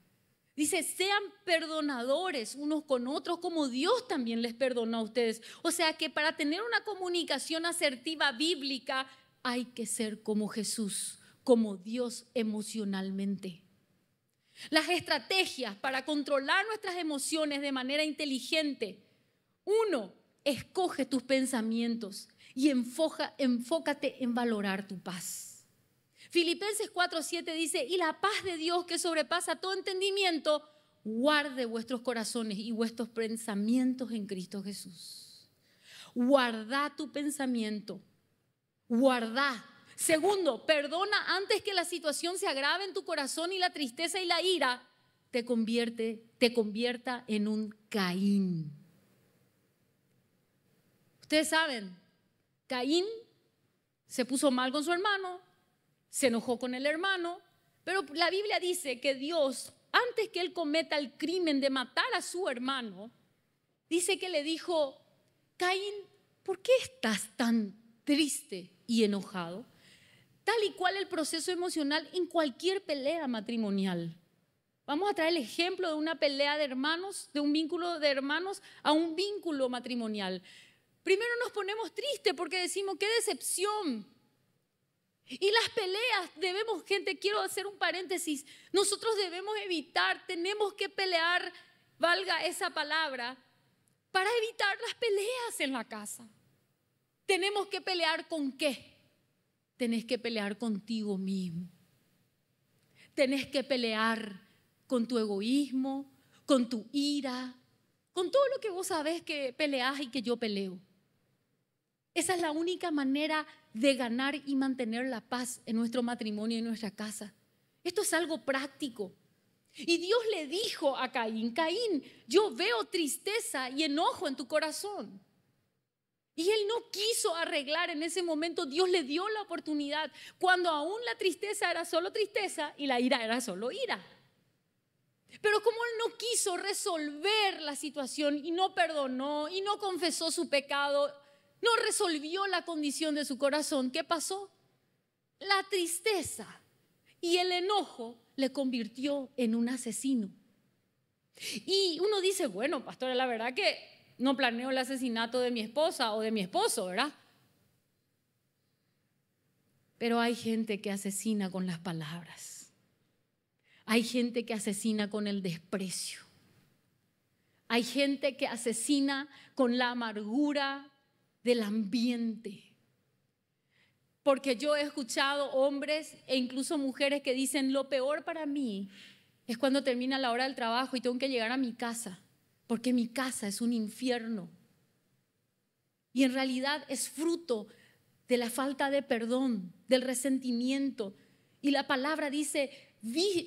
S2: Dice, sean perdonadores unos con otros como Dios también les perdonó a ustedes. O sea que para tener una comunicación asertiva bíblica hay que ser como Jesús, como Dios emocionalmente. Las estrategias para controlar nuestras emociones de manera inteligente. Uno, escoge tus pensamientos y enfócate en valorar tu paz. Filipenses 4:7 dice, y la paz de Dios que sobrepasa todo entendimiento, guarde vuestros corazones y vuestros pensamientos en Cristo Jesús. Guarda tu pensamiento, guarda. Segundo, perdona antes que la situación se agrave en tu corazón y la tristeza y la ira te convierte, te convierta en un Caín. Ustedes saben, Caín se puso mal con su hermano, se enojó con el hermano, pero la Biblia dice que Dios, antes que él cometa el crimen de matar a su hermano, dice que le dijo, Caín, ¿por qué estás tan triste y enojado? Tal y cual el proceso emocional en cualquier pelea matrimonial. Vamos a traer el ejemplo de una pelea de hermanos, de un vínculo de hermanos a un vínculo matrimonial. Primero nos ponemos tristes porque decimos, qué decepción, y las peleas, debemos, gente, quiero hacer un paréntesis, nosotros debemos evitar, tenemos que pelear, valga esa palabra, para evitar las peleas en la casa. Tenemos que pelear con qué? Tenés que pelear contigo mismo. Tenés que pelear con tu egoísmo, con tu ira, con todo lo que vos sabés que peleás y que yo peleo. Esa es la única manera de ganar y mantener la paz en nuestro matrimonio y en nuestra casa. Esto es algo práctico. Y Dios le dijo a Caín, Caín, yo veo tristeza y enojo en tu corazón. Y él no quiso arreglar en ese momento, Dios le dio la oportunidad, cuando aún la tristeza era solo tristeza y la ira era solo ira. Pero como él no quiso resolver la situación y no perdonó y no confesó su pecado, no resolvió la condición de su corazón. ¿Qué pasó? La tristeza y el enojo le convirtió en un asesino. Y uno dice, bueno, pastora, la verdad que no planeo el asesinato de mi esposa o de mi esposo, ¿verdad? Pero hay gente que asesina con las palabras. Hay gente que asesina con el desprecio. Hay gente que asesina con la amargura, del ambiente. Porque yo he escuchado hombres e incluso mujeres que dicen, lo peor para mí es cuando termina la hora del trabajo y tengo que llegar a mi casa, porque mi casa es un infierno. Y en realidad es fruto de la falta de perdón, del resentimiento. Y la palabra dice,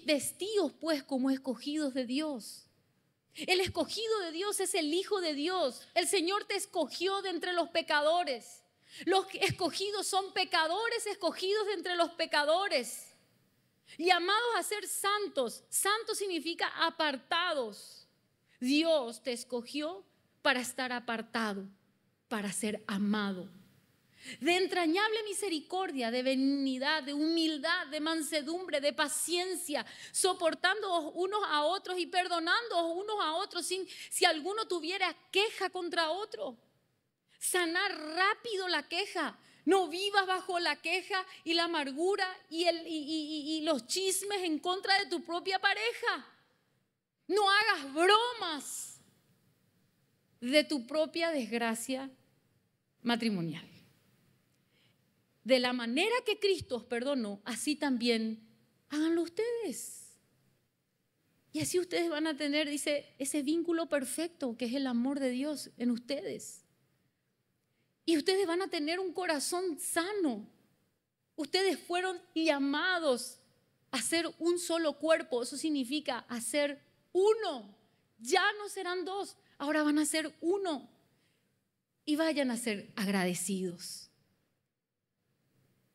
S2: vestidos pues como escogidos de Dios. El escogido de Dios es el Hijo de Dios. El Señor te escogió de entre los pecadores. Los escogidos son pecadores escogidos de entre los pecadores. Llamados a ser santos. Santo significa apartados. Dios te escogió para estar apartado, para ser amado de entrañable misericordia, de benignidad, de humildad, de mansedumbre, de paciencia, soportando unos a otros y perdonando unos a otros si alguno tuviera queja contra otro. Sanar rápido la queja. No vivas bajo la queja y la amargura y los chismes en contra de tu propia pareja. No hagas bromas de tu propia desgracia matrimonial de la manera que Cristo os perdonó, así también háganlo ustedes. Y así ustedes van a tener, dice, ese vínculo perfecto que es el amor de Dios en ustedes. Y ustedes van a tener un corazón sano. Ustedes fueron llamados a ser un solo cuerpo. Eso significa hacer uno. Ya no serán dos, ahora van a ser uno. Y vayan a ser agradecidos.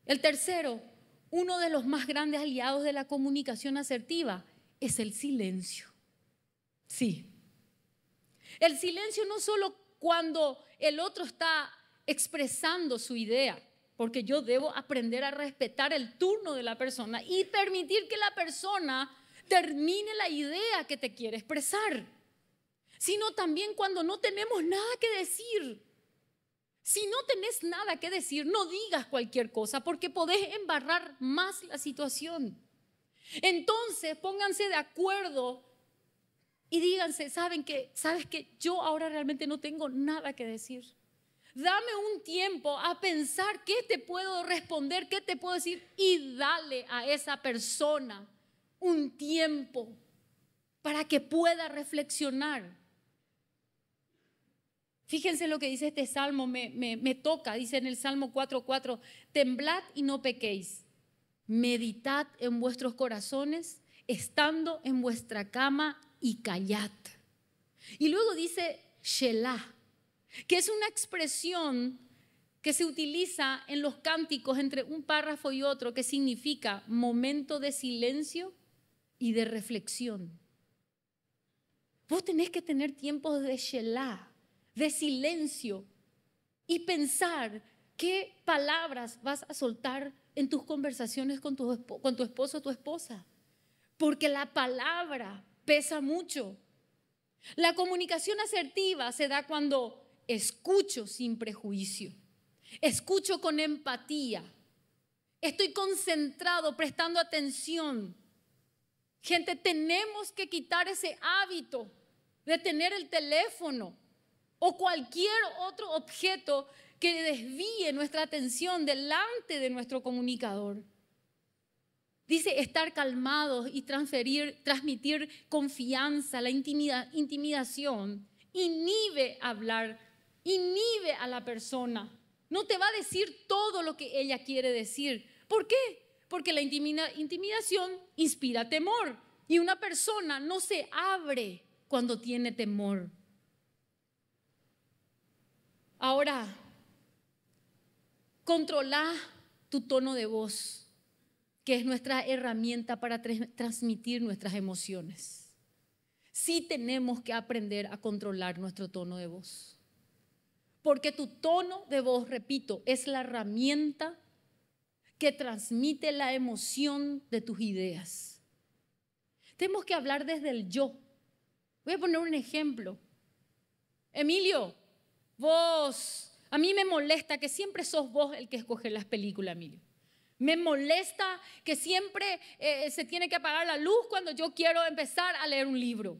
S2: El tercero, uno de los más grandes aliados de la comunicación asertiva es el silencio. Sí. El silencio no solo cuando el otro está expresando su idea, porque yo debo aprender a respetar el turno de la persona y permitir que la persona termine la idea que te quiere expresar, sino también cuando no tenemos nada que decir si no tenés nada que decir, no digas cualquier cosa porque podés embarrar más la situación. Entonces, pónganse de acuerdo y díganse, saben que, sabes que yo ahora realmente no tengo nada que decir. Dame un tiempo a pensar qué te puedo responder, qué te puedo decir y dale a esa persona un tiempo para que pueda reflexionar. Fíjense lo que dice este salmo, me, toca, dice en el Salmo 4.4, temblad y no pequéis, meditad en vuestros corazones, estando en vuestra cama y callad. Y luego dice Shelah, que es una expresión que se utiliza en los cánticos entre un párrafo y otro, que significa momento de silencio y de reflexión. Vos tenés que tener tiempos de Shelah de silencio y pensar qué palabras vas a soltar en tus conversaciones con tu, con tu esposo o tu esposa. Porque la palabra pesa mucho. La comunicación asertiva se da cuando escucho sin prejuicio, escucho con empatía, estoy concentrado, prestando atención. Gente, tenemos que quitar ese hábito de tener el teléfono o cualquier otro objeto que desvíe nuestra atención delante de nuestro comunicador. Dice estar calmados y transferir, transmitir confianza, la intimidación. Inhibe hablar, inhibe a la persona. No te va a decir todo lo que ella quiere decir. ¿Por qué? Porque la intimidación inspira temor y una persona no se abre cuando tiene temor. Ahora, controla tu tono de voz, que es nuestra herramienta para transmitir nuestras emociones. Sí tenemos que aprender a controlar nuestro tono de voz. Porque tu tono de voz, repito, es la herramienta que transmite la emoción de tus ideas. Tenemos que hablar desde el yo. Voy a poner un ejemplo. Emilio, Vos, a mí me molesta que siempre sos vos el que escoge las películas, Emilio. Me molesta que siempre eh, se tiene que apagar la luz cuando yo quiero empezar a leer un libro.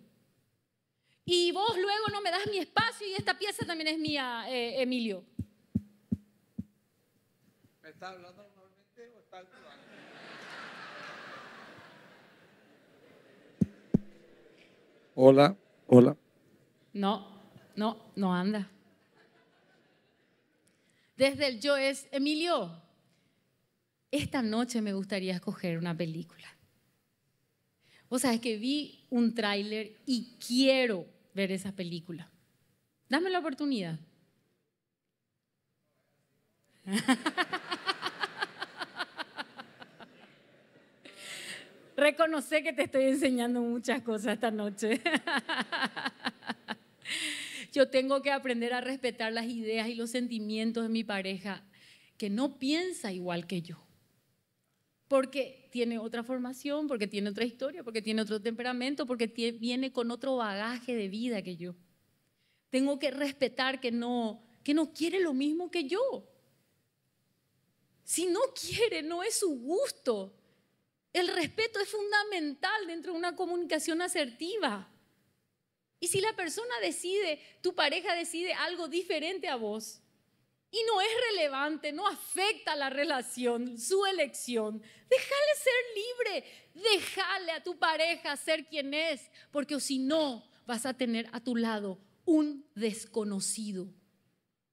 S2: Y vos luego no me das mi espacio y esta pieza también es mía, eh, Emilio.
S1: ¿Me está hablando normalmente o está actuando? Hola, hola.
S2: No, no, no anda desde el yo es Emilio. Esta noche me gustaría escoger una película. sea, es que vi un tráiler y quiero ver esa película. Dame la oportunidad. Reconoce que te estoy enseñando muchas cosas esta noche. Yo tengo que aprender a respetar las ideas y los sentimientos de mi pareja, que no piensa igual que yo. Porque tiene otra formación, porque tiene otra historia, porque tiene otro temperamento, porque viene con otro bagaje de vida que yo. Tengo que respetar que no, que no quiere lo mismo que yo. Si no quiere, no es su gusto. El respeto es fundamental dentro de una comunicación asertiva. Y si la persona decide, tu pareja decide algo diferente a vos, y no es relevante, no afecta la relación, su elección. Déjale ser libre, déjale a tu pareja ser quien es, porque si no, vas a tener a tu lado un desconocido,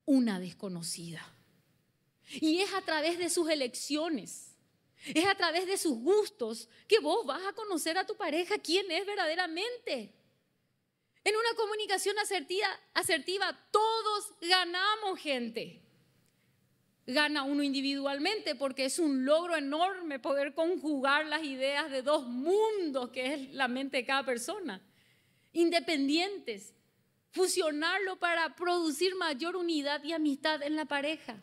S2: una desconocida. Y es a través de sus elecciones, es a través de sus gustos que vos vas a conocer a tu pareja quién es verdaderamente. En una comunicación asertiva, todos ganamos gente. Gana uno individualmente porque es un logro enorme poder conjugar las ideas de dos mundos que es la mente de cada persona, independientes, fusionarlo para producir mayor unidad y amistad en la pareja.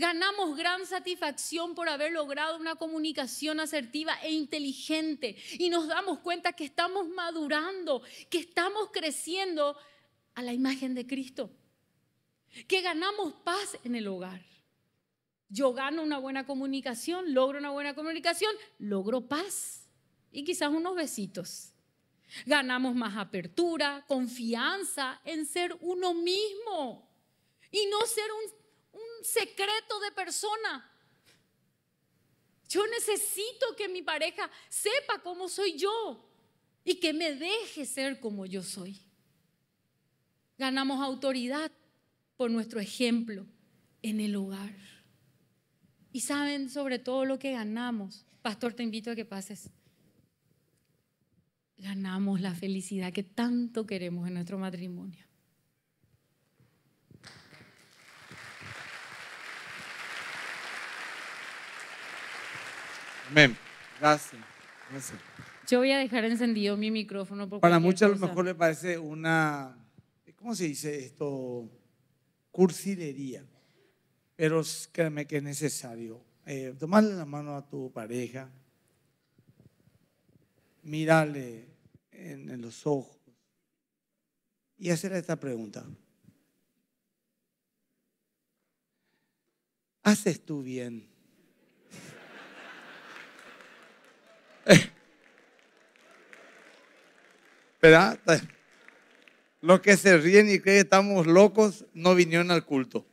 S2: Ganamos gran satisfacción por haber logrado una comunicación asertiva e inteligente y nos damos cuenta que estamos madurando, que estamos creciendo a la imagen de Cristo, que ganamos paz en el hogar. Yo gano una buena comunicación, logro una buena comunicación, logro paz y quizás unos besitos. Ganamos más apertura, confianza en ser uno mismo y no ser un secreto de persona. Yo necesito que mi pareja sepa cómo soy yo y que me deje ser como yo soy. Ganamos autoridad por nuestro ejemplo en el hogar. Y saben sobre todo lo que ganamos. Pastor, te invito a que pases. Ganamos la felicidad que tanto queremos en nuestro matrimonio.
S1: Amén. Gracias.
S2: Yo voy a dejar encendido mi micrófono. Para muchos a lo mejor
S1: le parece una, ¿cómo se dice esto? Cursilería. Pero créeme que es necesario. Eh, tomarle la mano a tu pareja, mirarle en, en los ojos y hacerle esta pregunta. ¿Haces tú bien ¿Verdad? Los que se ríen y creen que estamos locos no vinieron al culto.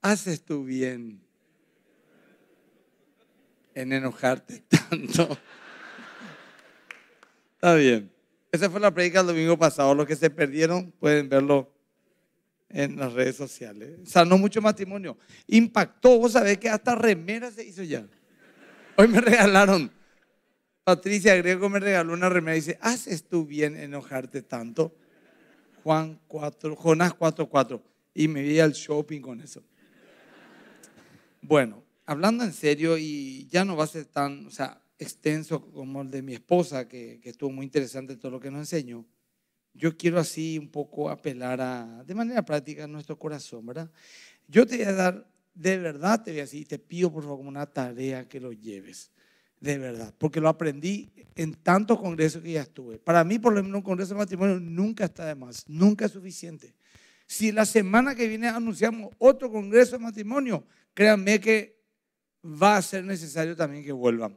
S1: Haces tú bien en enojarte tanto. Está bien. Esa fue la predica del domingo pasado. Los que se perdieron pueden verlo en las redes sociales. Sanó mucho matrimonio. Impactó, vos sabés que hasta remera se hizo ya. Hoy me regalaron. Patricia Griego me regaló una remera y dice, ¿haces tú bien enojarte tanto? Juan 4, Jonás 4.4. Y me vi al shopping con eso. Bueno, hablando en serio, y ya no va a ser tan, o sea, extenso como el de mi esposa, que, que estuvo muy interesante todo lo que nos enseñó yo quiero así un poco apelar a, de manera práctica, a nuestro corazón, ¿verdad? Yo te voy a dar, de verdad te voy a decir, te pido por favor una tarea que lo lleves, de verdad, porque lo aprendí en tantos congresos que ya estuve. Para mí, por lo menos, un congreso de matrimonio nunca está de más, nunca es suficiente. Si la semana que viene anunciamos otro congreso de matrimonio, créanme que va a ser necesario también que vuelvan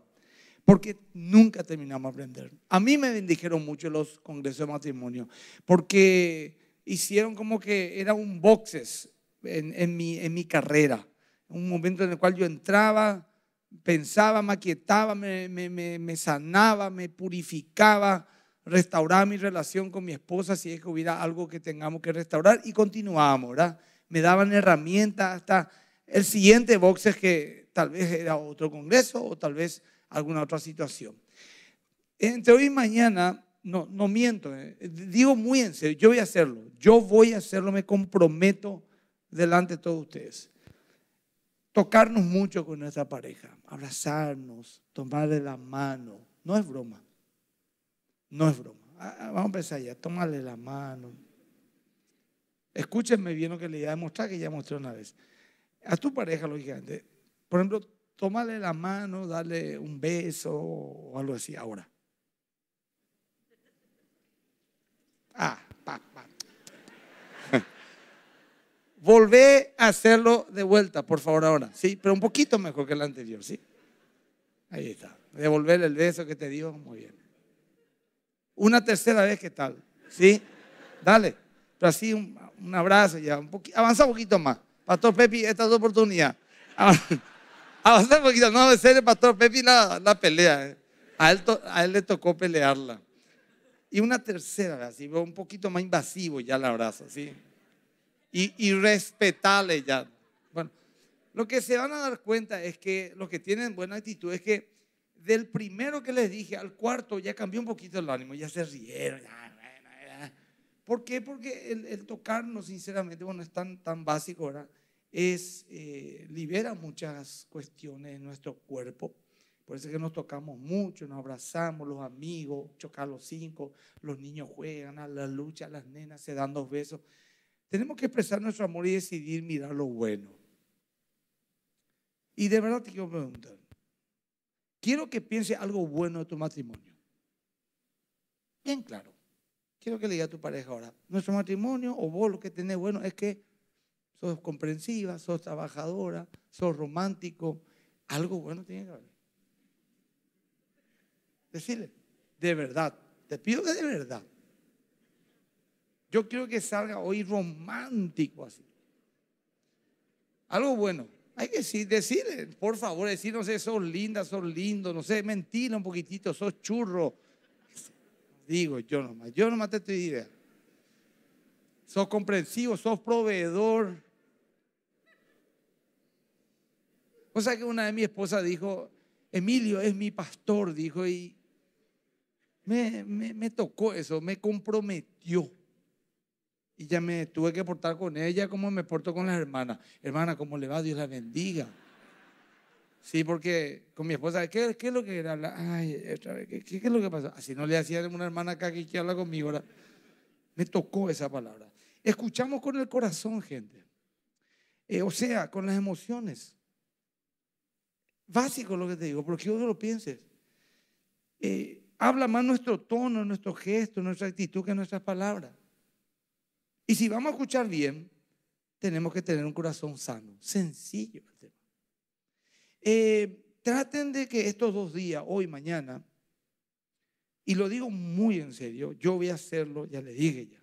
S1: porque nunca terminamos de aprender. A mí me bendijeron mucho los congresos de matrimonio, porque hicieron como que era un boxes en, mi, carrera, un momento en el cual yo entraba, pensaba, maquietaba, me, me, me, me sanaba, me purificaba, restauraba mi relación con mi esposa si es que hubiera algo que tengamos que restaurar y continuábamos, ¿verdad? Me daban herramientas hasta el siguiente boxes que tal vez era otro congreso o tal vez alguna otra situación. Entre hoy y mañana, no, no miento, eh, digo muy en serio, yo voy a hacerlo, yo voy a hacerlo, me comprometo delante de todos ustedes. Tocarnos mucho con nuestra pareja, abrazarnos, tomarle la mano, no es broma, no es broma. Ah, ah, vamos a empezar ya, tomarle la mano. Escúchenme bien lo que le voy a demostrar, que ya mostré una vez. A tu pareja, lógicamente, por ejemplo, tómale la mano, dale un beso o algo así ahora. Ah, pa, Volvé a hacerlo de vuelta, por favor, ahora. Sí, pero un poquito mejor que el anterior, ¿sí? Ahí está. Devolverle el beso que te dio, muy bien. Una tercera vez, ¿qué tal? ¿Sí? Dale. Pero así un, abrazo ya, un avanza un poquito más. Pastor Pepi, esta es tu oportunidad. Ah, Avanza poquito. No, ser el pastor Pepi la, la pelea. Eh. A él, a él le tocó pelearla. Y una tercera, así, un poquito más invasivo ya la abrazo ¿sí? Y, y respetable ya. Bueno, lo que se van a dar cuenta es que los que tienen buena actitud es que del primero que les dije al cuarto ya cambió un poquito el ánimo, ya se rieron. Ya, ¿Por qué? Porque el, el tocarnos, sinceramente, bueno, es tan, tan básico, ¿verdad? es, eh, libera muchas cuestiones en nuestro cuerpo. Por eso es que nos tocamos mucho, nos abrazamos, los amigos, chocar los cinco, los niños juegan a luchas las nenas se dan dos besos. Tenemos que expresar nuestro amor y decidir mirar lo bueno. Y de verdad te quiero preguntar, quiero que piense algo bueno de tu matrimonio. Bien claro. Quiero que le diga a tu pareja ahora, nuestro matrimonio o vos lo que tenés bueno es que sos comprensiva, sos trabajadora, sos romántico. Algo bueno tiene que haber. Decirle, de verdad, te pido que de verdad. Yo quiero que salga hoy romántico así. Algo bueno. Hay que decir, decirle, por favor, decir, no sé, sos linda, sos lindo, no sé, mentira un poquitito, sos churro. Digo, yo nomás, yo nomás te estoy idea. Sos comprensivo, sos proveedor. O sea que una de mi esposa dijo, Emilio es mi pastor, dijo, y me, tocó eso, me comprometió. Y ya me tuve que portar con ella como me porto con las hermanas. Hermana, ¿cómo le va? Dios la bendiga. Sí, porque con mi esposa, ¿qué, qué es lo que era? Ay, otra vez, ¿qué, es lo que pasó? Así no le hacía una hermana acá que habla conmigo. Me tocó esa palabra. Escuchamos con el corazón, gente. Eh, o sea, con las emociones. Básico lo que te digo, porque yo no lo pienses. Eh, habla más nuestro tono, nuestro gesto, nuestra actitud que nuestras palabras. Y si vamos a escuchar bien, tenemos que tener un corazón sano, sencillo el eh, tema. traten de que estos dos días, hoy, mañana, y lo digo muy en serio, yo voy a hacerlo, ya le dije ya.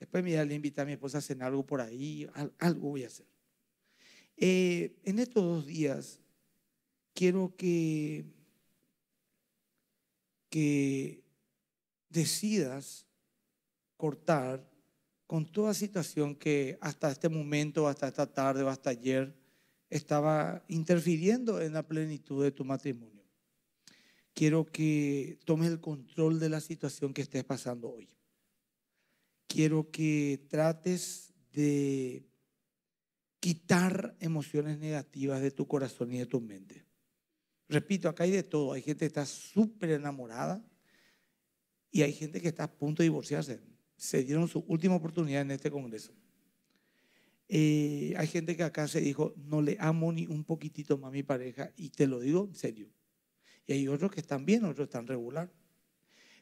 S1: Después mira, le invita a mi esposa a cenar algo por ahí, algo voy a hacer. Eh, en estos dos días, quiero que, que decidas cortar con toda situación que hasta este momento, hasta esta tarde o hasta ayer estaba interfiriendo en la plenitud de tu matrimonio. Quiero que tomes el control de la situación que estés pasando hoy. Quiero que trates de quitar emociones negativas de tu corazón y de tu mente. Repito, acá hay de todo. Hay gente que está súper enamorada y hay gente que está a punto de divorciarse. Se dieron su última oportunidad en este Congreso. Eh, hay gente que acá se dijo, no le amo ni un poquitito más a mi pareja y te lo digo en serio. Y hay otros que están bien, otros están regular.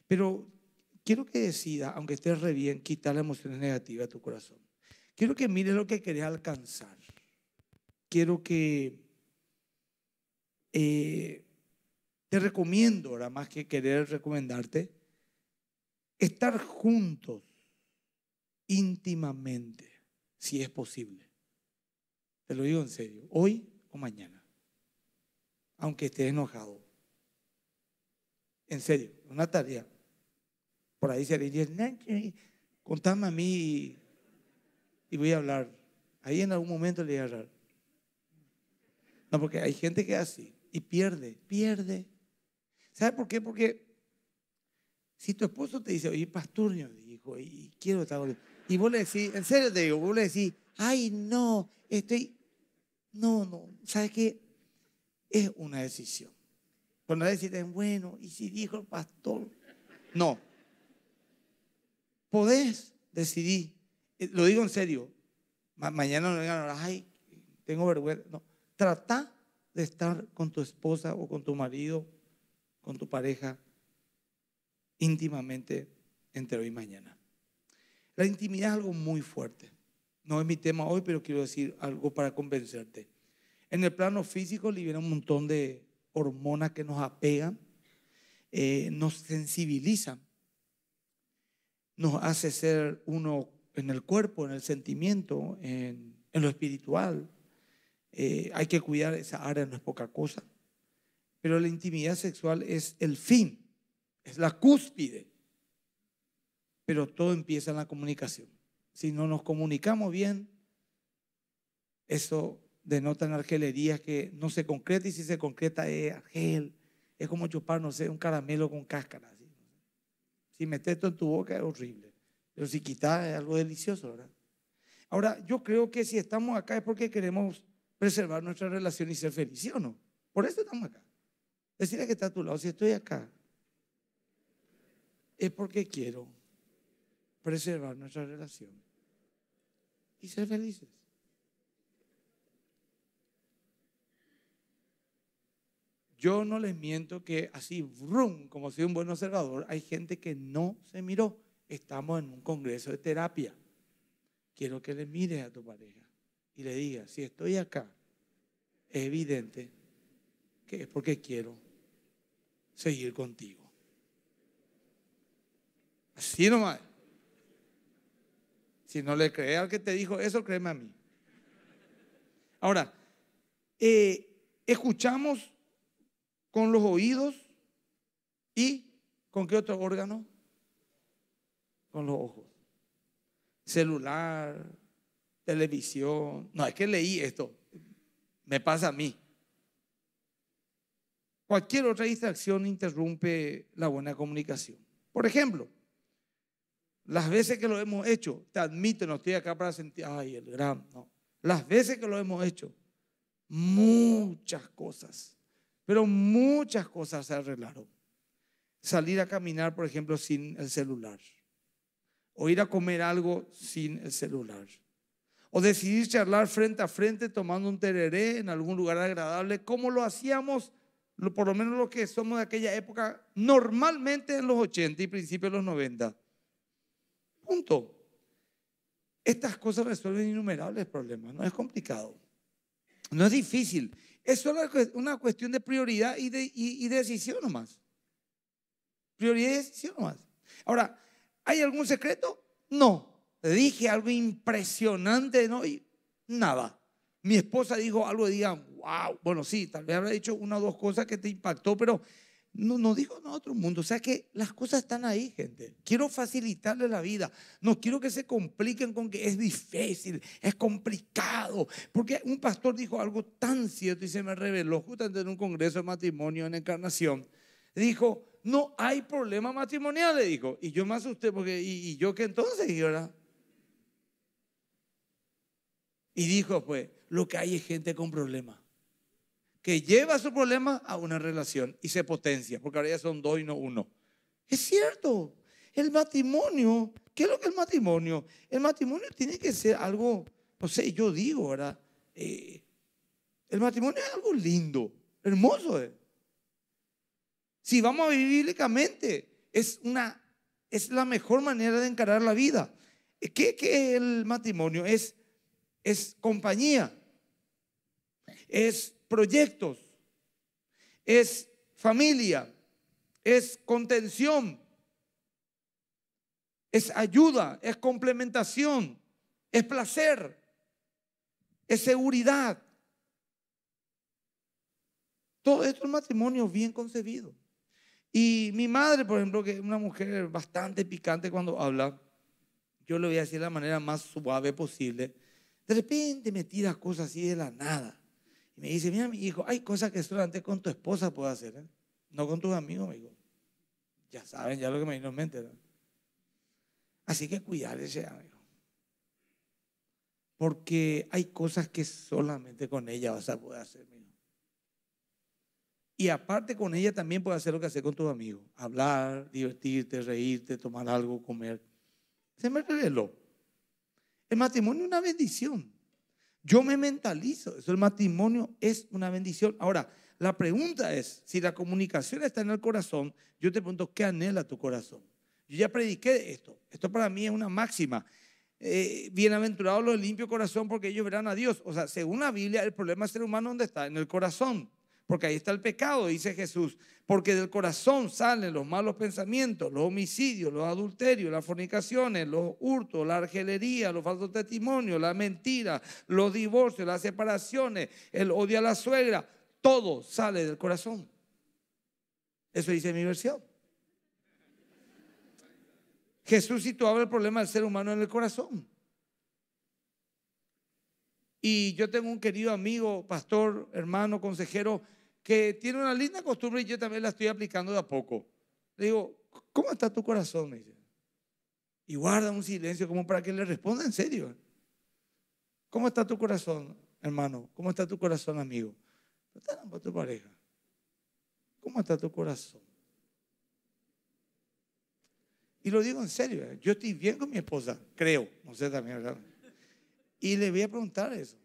S1: Pero quiero que decida, aunque estés re bien, quitar las emociones negativas a tu corazón. Quiero que mires lo que querés alcanzar. Quiero que eh, te recomiendo, ahora más que querer recomendarte, estar juntos íntimamente, si es posible. Te lo digo en serio, hoy o mañana, aunque estés enojado. En serio, una tarea. Por ahí se diría, contame a mí y voy a hablar. Ahí en algún momento le voy a hablar. No, porque hay gente que es así y pierde, pierde. ¿sabes por qué? Porque si tu esposo te dice, oye, pastor, dijo y quiero estar con y vos le decís, en serio te digo, vos le decís, ay, no, estoy, no, no, ¿sabes qué? Es una decisión. cuando le decís bueno, y si dijo el pastor, no. Podés decidir, eh, lo digo en serio, mañana no ganan, ay, tengo vergüenza, no, tratá de estar con tu esposa o con tu marido, con tu pareja, íntimamente entre hoy y mañana. La intimidad es algo muy fuerte. No es mi tema hoy, pero quiero decir algo para convencerte. En el plano físico libera un montón de hormonas que nos apegan, eh, nos sensibilizan, nos hace ser uno en el cuerpo, en el sentimiento, en, en lo espiritual, eh, hay que cuidar esa área, no es poca cosa. Pero la intimidad sexual es el fin, es la cúspide. Pero todo empieza en la comunicación. Si no nos comunicamos bien, eso denota en argelería que no se concreta y si se concreta es argel. Es como chupar, no sé, un caramelo con cáscara. Si metes esto en tu boca es horrible. Pero si quitas es algo delicioso, ¿verdad? Ahora, yo creo que si estamos acá es porque queremos preservar nuestra relación y ser feliz, o no? Por eso estamos acá. Decirle que está a tu lado, si estoy acá, es porque quiero preservar nuestra relación y ser felices. Yo no les miento que así, como soy un buen observador, hay gente que no se miró. Estamos en un congreso de terapia. Quiero que le mires a tu pareja y le diga, si estoy acá, es evidente que es porque quiero seguir contigo. Así nomás. Si no le crees al que te dijo eso, créeme a mí. Ahora, eh, escuchamos con los oídos y con qué otro órgano? Con los ojos. Celular, televisión. No, es que leí esto. Me pasa a mí. Cualquier otra distracción interrumpe la buena comunicación. Por ejemplo, las veces que lo hemos hecho, te admito, no estoy acá para sentir, ay, el gran, no. Las veces que lo hemos hecho, muchas cosas, pero muchas cosas se arreglaron. Salir a caminar, por ejemplo, sin el celular. O ir a comer algo sin el celular o decidir charlar frente a frente tomando un tereré en algún lugar agradable, como lo hacíamos, por lo menos lo que somos de aquella época, normalmente en los 80 y principios de los 90. Punto. Estas cosas resuelven innumerables problemas, no es complicado, no es difícil, es solo una cuestión de prioridad y, de, decisión nomás. Prioridad y decisión nomás. Ahora, ¿hay algún secreto? No, dije algo impresionante, ¿no? Y nada. Mi esposa dijo algo, digan, wow, bueno, sí, tal vez habrá dicho una o dos cosas que te impactó, pero no, no dijo no otro mundo. O sea que las cosas están ahí, gente. Quiero facilitarle la vida. No quiero que se compliquen con que es difícil, es complicado. Porque un pastor dijo algo tan cierto y se me reveló justamente en un congreso de matrimonio en Encarnación. Dijo, no hay problema matrimonial, le dijo. Y yo me asusté porque, ¿y, y yo qué entonces? Y ahora, y dijo pues, lo que hay es gente con problemas, que lleva su problema a una relación y se potencia, porque ahora ya son dos y no uno. Es cierto, el matrimonio, ¿qué es lo que es el matrimonio? El matrimonio tiene que ser algo, no sé, yo digo, ahora, eh, el matrimonio es algo lindo, hermoso. Eh. Si vamos a vivir bíblicamente, es, una, es la mejor manera de encarar la vida. ¿Qué, qué es el matrimonio? Es es compañía, es proyectos, es familia, es contención, es ayuda, es complementación, es placer, es seguridad. Todo esto es matrimonio bien concebido. Y mi madre, por ejemplo, que es una mujer bastante picante cuando habla, yo le voy a decir de la manera más suave posible de repente me tira cosas así de la nada. Y me dice, mira, mi hijo, hay cosas que solamente con tu esposa puedo hacer, ¿eh? no con tus amigos, mi hijo. Ya saben, ya lo que me vino en mente. Así que cuidar ese amigo. Porque hay cosas que solamente con ella vas a poder hacer, mi y aparte con ella también puedes hacer lo que haces con tus amigos. Hablar, divertirte, reírte, tomar algo, comer. Se me loco el matrimonio es una bendición. Yo me mentalizo, el matrimonio es una bendición. Ahora, la pregunta es, si la comunicación está en el corazón, yo te pregunto, ¿qué anhela tu corazón? Yo ya prediqué esto, esto para mí es una máxima. Eh, bienaventurados los limpio corazón porque ellos verán a Dios. O sea, según la Biblia, el problema del ser humano, ¿dónde está? En el corazón porque ahí está el pecado, dice Jesús, porque del corazón salen los malos pensamientos, los homicidios, los adulterios, las fornicaciones, los hurtos, la argelería, los falsos testimonios, la mentira, los divorcios, las separaciones, el odio a la suegra, todo sale del corazón. Eso dice mi versión. Jesús situaba el problema del ser humano en el corazón. Y yo tengo un querido amigo, pastor, hermano, consejero, que tiene una linda costumbre y yo también la estoy aplicando de a poco. Le digo, ¿cómo está tu corazón? Me Y guarda un silencio como para que le responda en serio. ¿Cómo está tu corazón, hermano? ¿Cómo está tu corazón, amigo? ¿Cómo está tu pareja? ¿Cómo está tu corazón? Y lo digo en serio, ¿eh? yo estoy bien con mi esposa, creo, no sé también, ¿verdad? Y le voy a preguntar eso.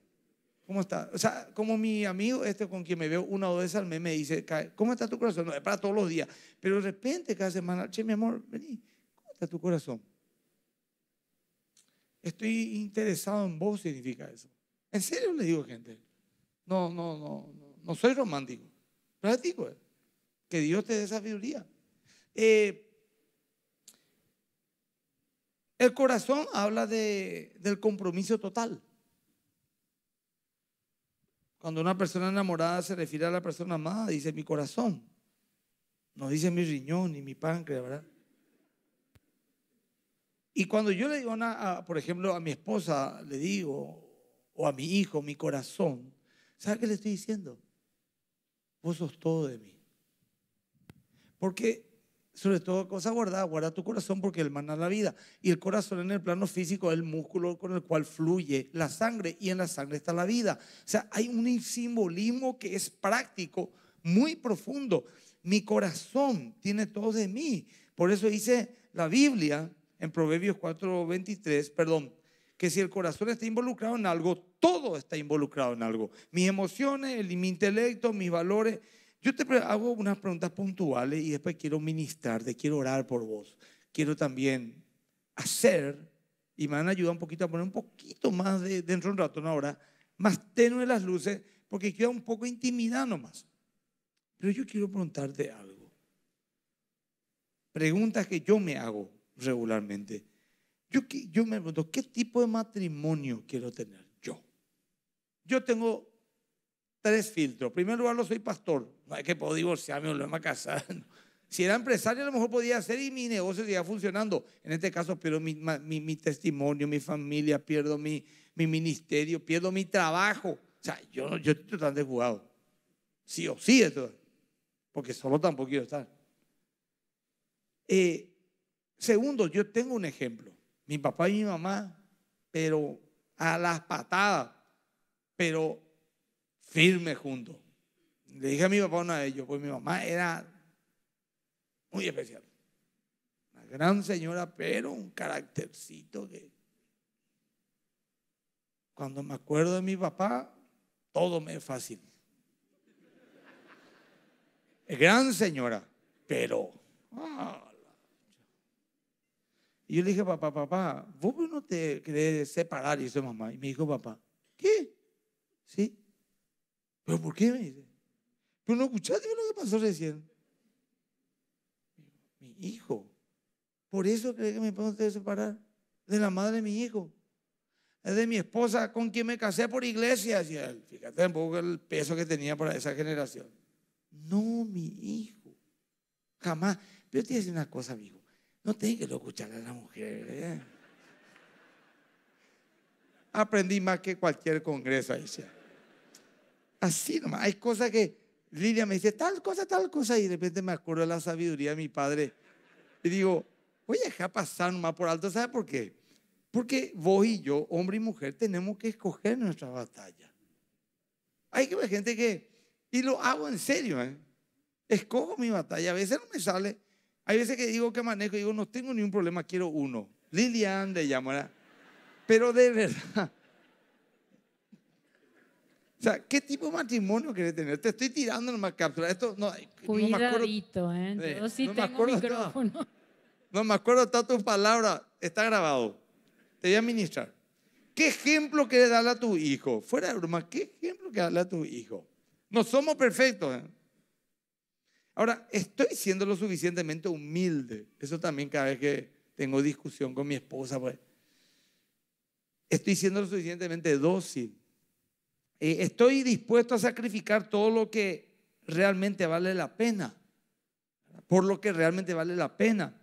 S1: ¿Cómo está? O sea, como mi amigo, este con quien me veo una o dos veces al mes, me dice, ¿cómo está tu corazón? No, es para todos los días. Pero de repente, cada semana, che, mi amor, vení, ¿cómo está tu corazón? Estoy interesado en vos, significa eso. En serio le digo, gente. No, no, no, no, no soy romántico. Práctico digo eh, Que Dios te dé sabiduría. Eh, el corazón habla de, del compromiso total. Cuando una persona enamorada se refiere a la persona amada, dice mi corazón. No dice mi riñón ni mi páncreas, ¿verdad? Y cuando yo le digo, a, por ejemplo, a mi esposa, le digo, o a mi hijo, mi corazón, ¿sabe qué le estoy diciendo? Vos sos todo de mí. Porque sobre todo cosa guardada, guarda tu corazón porque maná manda la vida. Y el corazón en el plano físico es el músculo con el cual fluye la sangre y en la sangre está la vida. O sea, hay un simbolismo que es práctico, muy profundo. Mi corazón tiene todo de mí. Por eso dice la Biblia en Proverbios 4:23, perdón, que si el corazón está involucrado en algo, todo está involucrado en algo. Mis emociones, mi intelecto, mis valores, yo te hago unas preguntas puntuales y después quiero ministrarte, quiero orar por vos. Quiero también hacer, y me van a ayudar un poquito a poner un poquito más dentro de un rato, una hora, más tenue las luces, porque queda un poco intimidado más. Pero yo quiero preguntarte algo. Preguntas que yo me hago regularmente. yo me pregunto, ¿qué tipo de matrimonio quiero tener yo? Yo tengo tres filtros. En primer lugar, no soy pastor. No es que puedo divorciarme o lo me casar. Si era empresario, a lo mejor podía hacer y mi negocio seguía funcionando. En este caso, pierdo mi, mi, testimonio, mi familia, pierdo mi, mi, ministerio, pierdo mi trabajo. O sea, yo, yo estoy tan desjugado. Sí o sí, esto, porque solo tampoco quiero estar. Eh, segundo, yo tengo un ejemplo. Mi papá y mi mamá, pero a las patadas, pero firme junto. Le dije a mi papá una de ellos, pues mi mamá era muy especial. Una gran señora, pero un caractercito que... Cuando me acuerdo de mi papá, todo me es fácil. Gran señora, pero... y yo le dije, papá, papá, vos no te querés separar, y dice mamá. Y me dijo, papá, ¿qué? Sí, ¿Pero por qué? Me dice. Pero no escuchaste lo que pasó recién. Mi hijo. Por eso cree que me puedo separar de la madre de mi hijo. Es de mi esposa con quien me casé por iglesia. Fíjate un poco el peso que tenía para esa generación. No, mi hijo. Jamás. Pero te voy a decir una cosa, amigo. No tengo que escuchar a la mujer. ¿eh? Aprendí más que cualquier congreso. sea. Así nomás. Hay cosas que Lidia me dice tal cosa, tal cosa, y de repente me acuerdo de la sabiduría de mi padre. Y digo, voy a dejar pasar nomás por alto. ¿Sabe por qué? Porque vos y yo, hombre y mujer, tenemos que escoger nuestra batalla. Hay que ver gente que, y lo hago en serio, ¿eh? escojo mi batalla. A veces no me sale. Hay veces que digo que manejo y digo, no tengo ni un problema, quiero uno. Lilian le llamo, Pero de verdad, ¿qué tipo de matrimonio querés tener? Te estoy tirando en la cápsula. Esto no, Cuidadito,
S2: no me acuerdo. ¿eh? micrófono.
S1: No me acuerdo está tus palabra Está grabado. Te voy a ministrar. ¿Qué ejemplo querés darle a tu hijo? Fuera de broma, ¿qué ejemplo querés darle a tu hijo? No somos perfectos. ¿eh? Ahora, estoy siendo lo suficientemente humilde. Eso también cada vez que tengo discusión con mi esposa, pues. Estoy siendo lo suficientemente dócil eh, estoy dispuesto a sacrificar todo lo que realmente vale la pena, por lo que realmente vale la pena.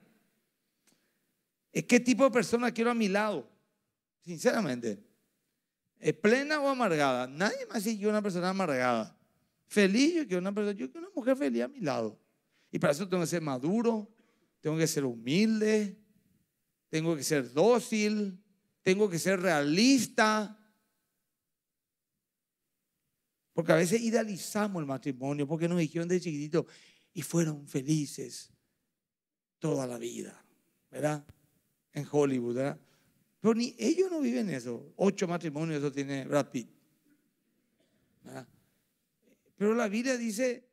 S1: Eh, ¿Qué tipo de persona quiero a mi lado? Sinceramente. ¿Es eh, plena o amargada? Nadie más dice yo una persona amargada. Feliz, yo quiero una persona, yo quiero una mujer feliz a mi lado. Y para eso tengo que ser maduro, tengo que ser humilde, tengo que ser dócil, tengo que ser realista, porque a veces idealizamos el matrimonio porque nos dijeron de chiquitito y fueron felices toda la vida, ¿verdad? En Hollywood, ¿verdad? Pero ni ellos no viven eso. Ocho matrimonios eso tiene Brad Pitt. ¿verdad? Pero la Biblia dice,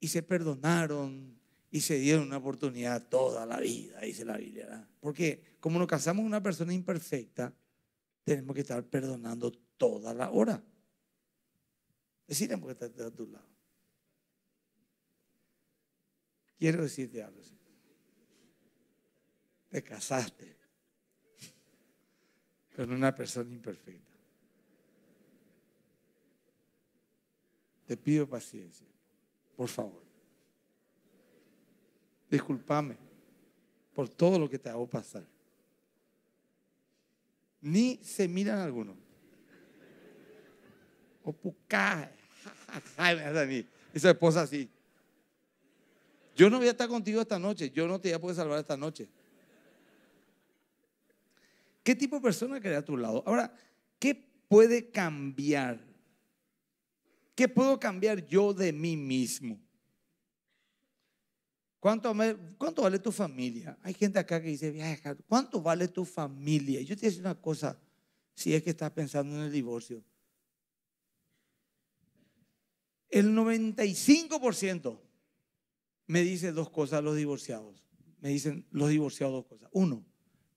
S1: y se perdonaron y se dieron una oportunidad toda la vida, dice la Biblia. ¿verdad? Porque como nos casamos con una persona imperfecta, tenemos que estar perdonando toda la hora. Decirle porque está, a tu lado. Quiero decirte algo. Te casaste con una persona imperfecta. Te pido paciencia, por favor. Disculpame por todo lo que te hago pasar. Ni se miran algunos. O pucaje. esa su esposa así. Yo no voy a estar contigo esta noche, yo no te voy a poder salvar esta noche. ¿Qué tipo de persona quería a tu lado? Ahora, ¿qué puede cambiar? ¿Qué puedo cambiar yo de mí mismo? ¿Cuánto, cuánto vale tu familia? Hay gente acá que dice, ¿cuánto vale tu familia? Yo te voy una cosa, si es que estás pensando en el divorcio. El 95% me dice dos cosas los divorciados. Me dicen los divorciados dos cosas. Uno,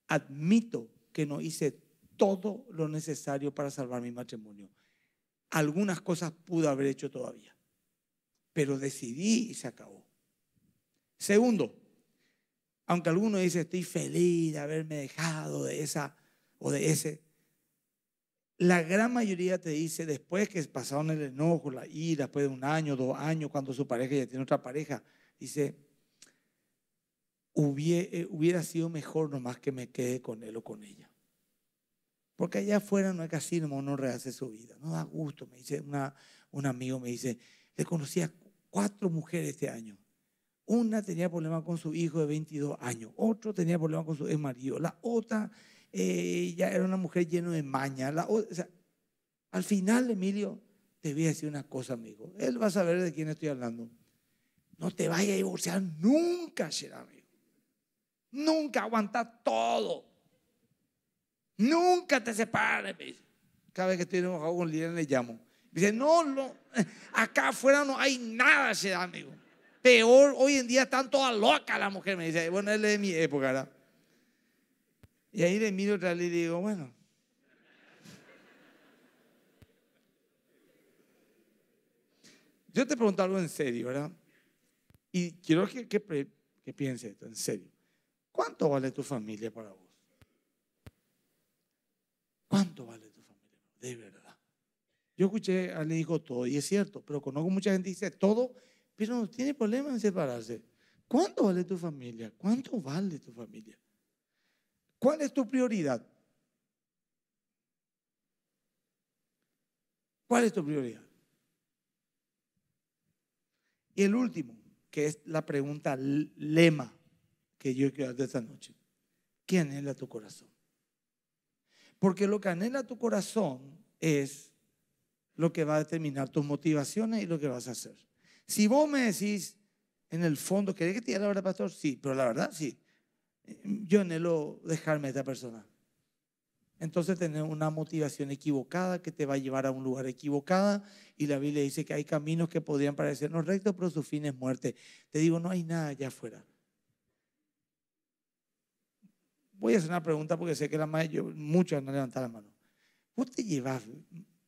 S1: admito que no hice todo lo necesario para salvar mi matrimonio. Algunas cosas pude haber hecho todavía, pero decidí y se acabó. Segundo, aunque alguno dice estoy feliz de haberme dejado de esa o de ese, la gran mayoría te dice después que pasaron el enojo, la ira, después de un año, dos años, cuando su pareja ya tiene otra pareja, dice, eh, hubiera sido mejor nomás que me quede con él o con ella. Porque allá afuera no es casi no uno rehace su vida. No da gusto, me dice una, un amigo, me dice, le a cuatro mujeres este año. Una tenía problemas con su hijo de 22 años, otro tenía problemas con su ex marido, la otra ella eh, era una mujer llena de maña. al final, Emilio, te voy a decir una cosa, amigo. Él va a saber de quién estoy hablando. No te vayas a divorciar nunca, será amigo. Nunca aguanta todo. Nunca te separes. Cada vez que estoy enojado con Lilian le llamo. dice, no, no, acá afuera no hay nada, será amigo. Peor, hoy en día están todas locas la mujer Me dice, bueno, él es de mi época, ¿verdad? Y ahí le miro otra y digo, bueno. Yo te pregunto algo en serio, ¿verdad? Y quiero que, que, esto, en serio. ¿Cuánto vale tu familia para vos? ¿Cuánto vale tu familia? De verdad. Yo escuché a le dijo todo, y es cierto, pero conozco mucha gente que dice todo, pero no tiene problema en separarse. ¿Cuánto vale tu familia? ¿Cuánto vale tu familia? ¿Cuál es tu prioridad? ¿Cuál es tu prioridad? Y el último, que es la pregunta lema que yo quiero hacer esta noche. ¿Qué anhela tu corazón? Porque lo que anhela tu corazón es lo que va a determinar tus motivaciones y lo que vas a hacer. Si vos me decís, en el fondo, ¿querés que te diga la verdad, pastor? Sí, pero la verdad sí yo anhelo dejarme a esta persona. Entonces tener una motivación equivocada que te va a llevar a un lugar equivocado y la Biblia dice que hay caminos que podrían parecernos rectos, pero su fin es muerte. Te digo, no hay nada allá afuera. Voy a hacer una pregunta porque sé que la mayoría, muchos no levantan la mano. Vos te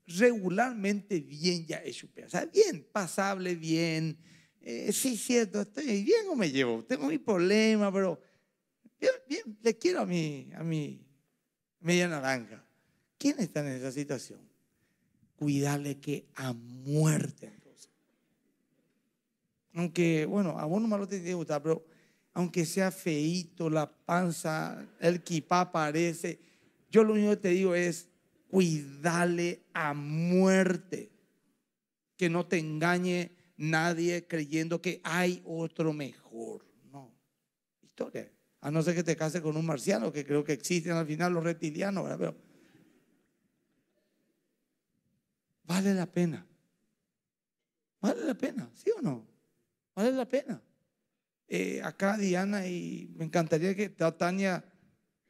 S1: regularmente bien ya hecho o bien, pasable, bien. Eh, sí, cierto, estoy bien o me llevo. Tengo mi problema, pero Bien, le quiero a mi, a mi media naranja. ¿Quién está en esa situación? Cuidarle que a muerte Aunque, bueno, a uno malo lo te tiene que gustar, pero aunque sea feito la panza, el kipá parece, yo lo único que te digo es, cuidarle a muerte. Que no te engañe nadie creyendo que hay otro mejor. No. Historia. A no ser que te cases con un marciano, que creo que existen al final los reptilianos, vale la pena. Vale la pena, ¿sí o no? Vale la pena. Eh, acá Diana y me encantaría que Tania,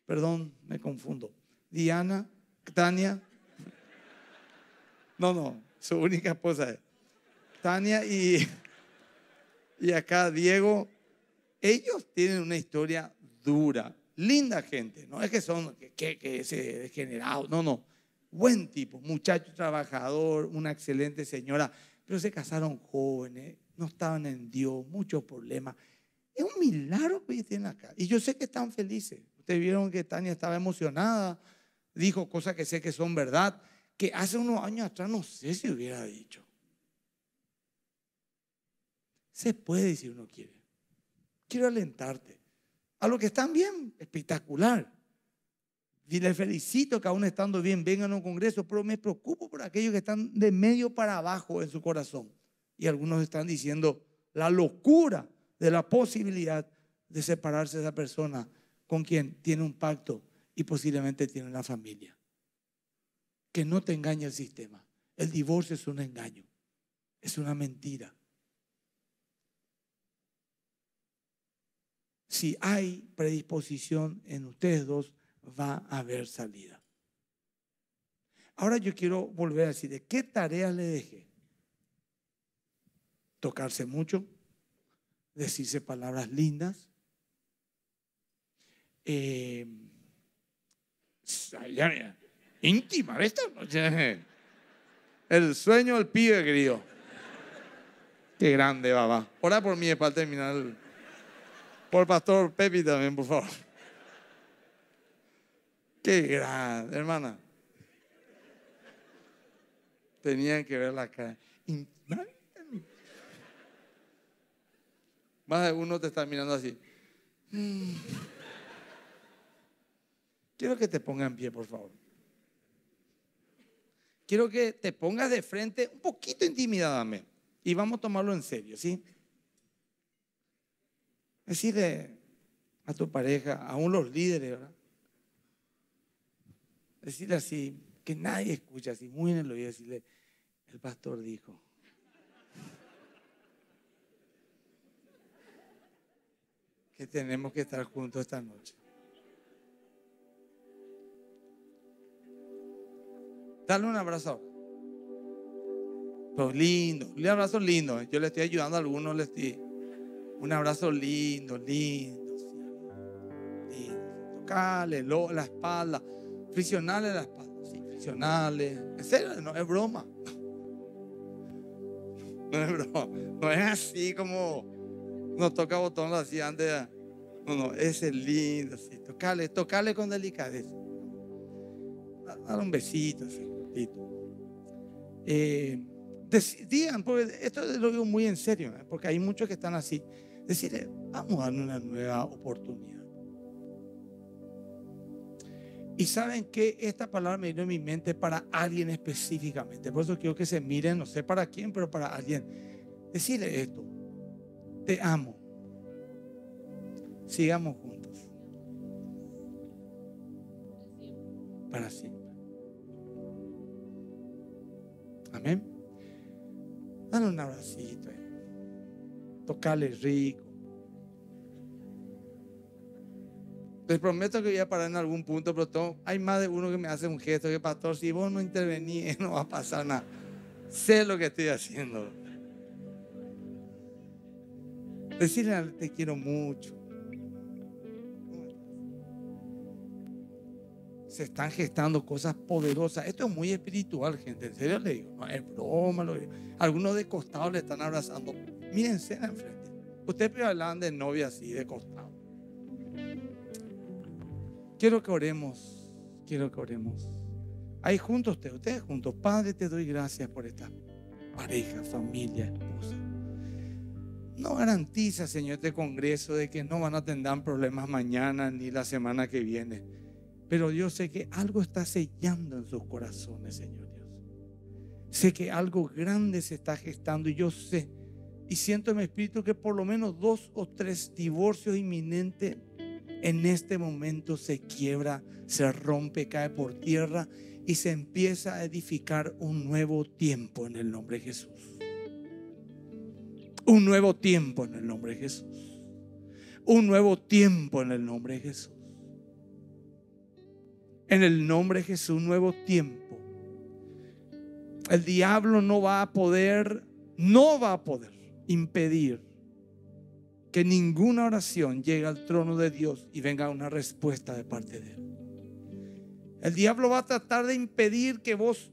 S1: perdón, me confundo. Diana, Tania, no, no, su única esposa es Tania y, y acá Diego, ellos tienen una historia dura, linda gente. No es que son que, se degenerados, no, no. Buen tipo, muchacho trabajador, una excelente señora, pero se casaron jóvenes, no estaban en Dios, muchos problemas. Es un milagro que tienen acá. Y yo sé que están felices. Ustedes vieron que Tania estaba emocionada, dijo cosas que sé que son verdad, que hace unos años atrás no sé si hubiera dicho. Se puede si uno quiere. Quiero alentarte. A los que están bien, espectacular. Y les felicito que aún estando bien vengan a un congreso, pero me preocupo por aquellos que están de medio para abajo en su corazón. Y algunos están diciendo la locura de la posibilidad de separarse de esa persona con quien tiene un pacto y posiblemente tiene una familia. Que no te engañe el sistema. El divorcio es un engaño, es una mentira. si hay predisposición en ustedes dos, va a haber salida. Ahora yo quiero volver a decir, ¿de qué tareas le dejé? Tocarse mucho, decirse palabras lindas, eh, íntima, esta El sueño del pibe, querido. Qué grande, baba. Ahora por mí es para terminar. El... Por Pastor Pepi también, por favor. Qué grande, hermana. Tenían que ver la cara. Más de uno te está mirando así. Quiero que te ponga en pie, por favor. Quiero que te pongas de frente un poquito intimidadamente. y vamos a tomarlo en serio, ¿sí? Decirle eh, a tu pareja, aún los líderes, ¿verdad? Decirle así, que nadie escucha, así muy en el oído, decirle, el pastor dijo. que tenemos que estar juntos esta noche. Dale un abrazo. Pues lindo, un abrazo lindo. Yo le estoy ayudando a algunos, le estoy un abrazo lindo, lindo, Tocale la espalda, friccionale la espalda, sí, En serio, no es broma. No es broma. No es así como nos toca botón así antes. No, no, ese es lindo, sí. Tocale, tocale con delicadeza. Dale un besito, así, eh, digan, porque esto lo digo muy en serio, ¿eh? porque hay muchos que están así decirle, eh, vamos a darle una nueva oportunidad. Y saben que esta palabra me vino en mi mente para alguien específicamente. Por eso quiero que se miren, no sé para quién, pero para alguien. Decirle esto. Te amo. Sigamos juntos. Para siempre. Amén. Dale un abracito tocarle rico. Les prometo que voy a parar en algún punto, pero hay más de uno que me hace un gesto que, pastor, si vos no intervenís, no va a pasar nada. Sé lo que estoy haciendo. Decirle, a te quiero mucho. Se están gestando cosas poderosas. Esto es muy espiritual, gente. En serio le digo, no es broma. Algunos de costado le están abrazando Mírense enfrente. Ustedes pero hablaban de novia así, de costado. Quiero que oremos. Quiero que oremos. Ahí juntos ustedes, ustedes juntos. Padre, te doy gracias por esta pareja, familia, esposa. No garantiza, Señor, este congreso de que no van a tener problemas mañana ni la semana que viene. Pero Dios sé que algo está sellando en sus corazones, Señor Dios. Sé que algo grande se está gestando y yo sé y siento en mi espíritu que por lo menos dos o tres divorcios inminentes en este momento se quiebra, se rompe, cae por tierra y se empieza a edificar un nuevo tiempo en el nombre de Jesús. Un nuevo tiempo en el nombre de Jesús. Un nuevo tiempo en el nombre de Jesús. En el nombre de Jesús, un nuevo tiempo. El diablo no va a poder, no va a poder impedir que ninguna oración llegue al trono de Dios y venga una respuesta de parte de Él. El diablo va a tratar de impedir que vos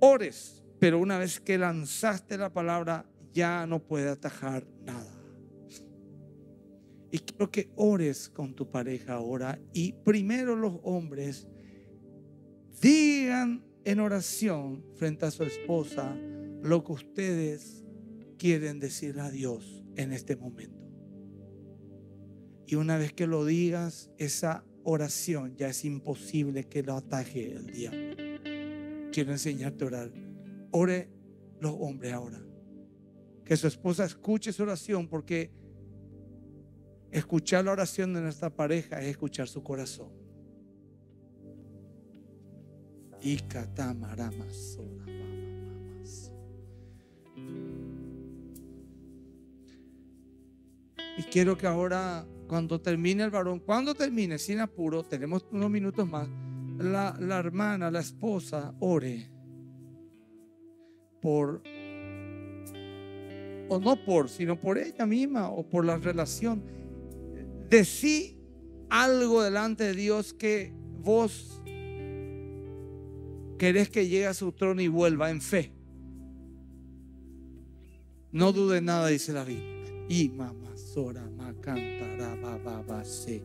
S1: ores, pero una vez que lanzaste la palabra ya no puede atajar nada. Y quiero que ores con tu pareja ahora y primero los hombres digan en oración frente a su esposa lo que ustedes quieren decirle a Dios en este momento. Y una vez que lo digas, esa oración ya es imposible que lo ataje el diablo. Quiero enseñarte a orar. Ore los hombres ahora. Que su esposa escuche su oración porque escuchar la oración de nuestra pareja es escuchar su corazón. Y catamaramas Y quiero que ahora, cuando termine el varón, cuando termine, sin apuro, tenemos unos minutos más, la, hermana, la esposa, ore por, o no por, sino por ella misma o por la relación. Decí algo delante de Dios que vos querés que llegue a su trono y vuelva en fe. No dude nada, dice la Biblia. Y mamá sora va baba se.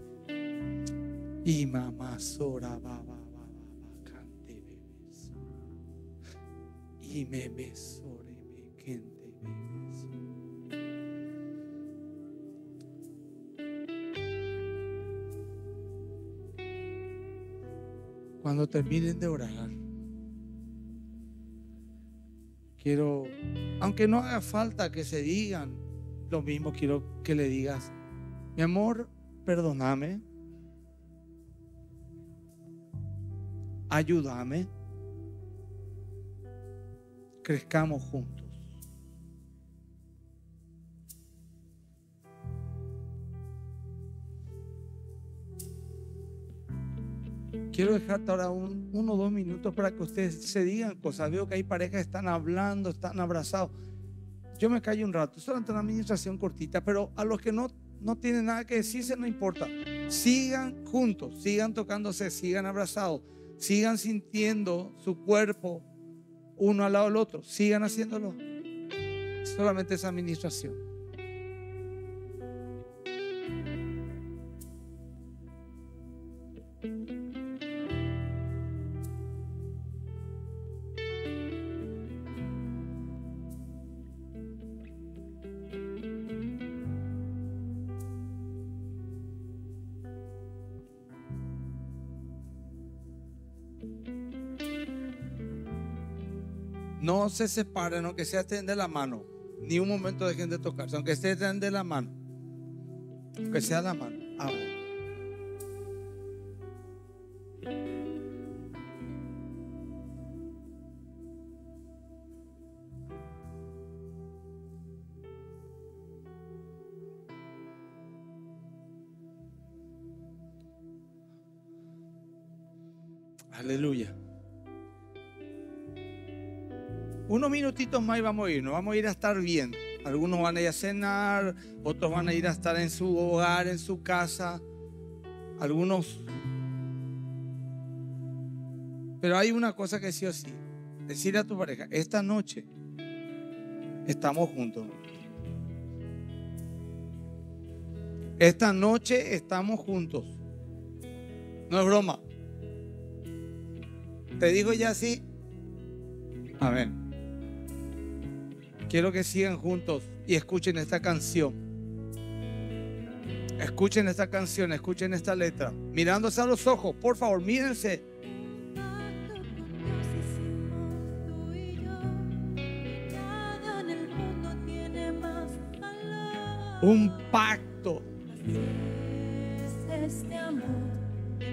S1: Y mamá sora baba baba cante bebes. Y me besore me quente Cuando terminen de orar, quiero, aunque no haga falta que se digan lo mismo quiero que le digas, mi amor, perdóname, ayúdame, crezcamos juntos. Quiero dejarte ahora un, uno o dos minutos para que ustedes se digan cosas. Veo que hay parejas que están hablando, están abrazados. Yo me callo un rato, solamente una administración cortita, pero a los que no, no tienen nada que decirse, no importa. Sigan juntos, sigan tocándose, sigan abrazados, sigan sintiendo su cuerpo uno al lado del otro, sigan haciéndolo. Solamente esa administración. se separen, aunque sea estén de la mano, ni un momento dejen de tocarse, aunque estén de la mano, aunque sea la mano, más vamos a ir, nos vamos a ir a estar bien. Algunos van a ir a cenar, otros van a ir a estar en su hogar, en su casa, algunos... Pero hay una cosa que sí o sí, decirle a tu pareja, esta noche estamos juntos. Esta noche estamos juntos. No es broma. Te digo ya así. Amén. Quiero que sigan juntos y escuchen esta canción. Escuchen esta canción, escuchen esta letra. Mirándose a los ojos, por favor, mírense. Un pacto.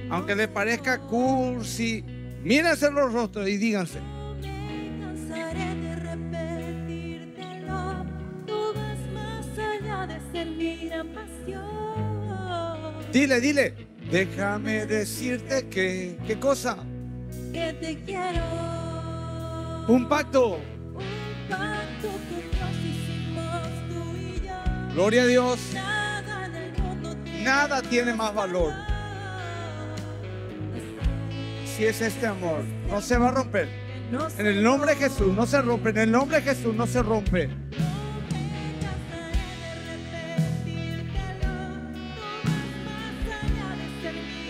S1: Aunque le parezca cursi, mírense los rostros y díganse. Dile, dile, déjame decirte que, ¿qué cosa?
S2: Que te quiero.
S1: Un pacto. Un pacto y yo. Gloria a Dios. Nada, Nada tiene más valor. Si es este amor, no se va a romper. En el nombre de Jesús, no se rompe. En el nombre de Jesús, no se rompe.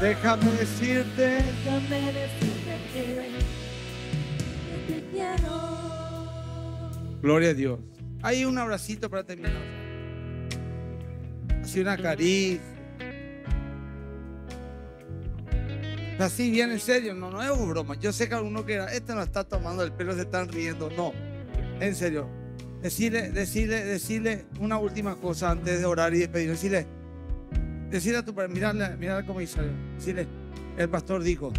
S1: Déjame decirte,
S2: déjame
S1: decirte que, te quiero. Gloria a Dios. Hay un abracito para terminar. Así una cariz Así bien en serio, no, no es broma. Yo sé que alguno que este no está tomando el pelo, se están riendo. No, en serio. Decirle, decirle, decirle una última cosa antes de orar y despedir. Decirle, Decirle a tu padre, como hizo el pastor dijo.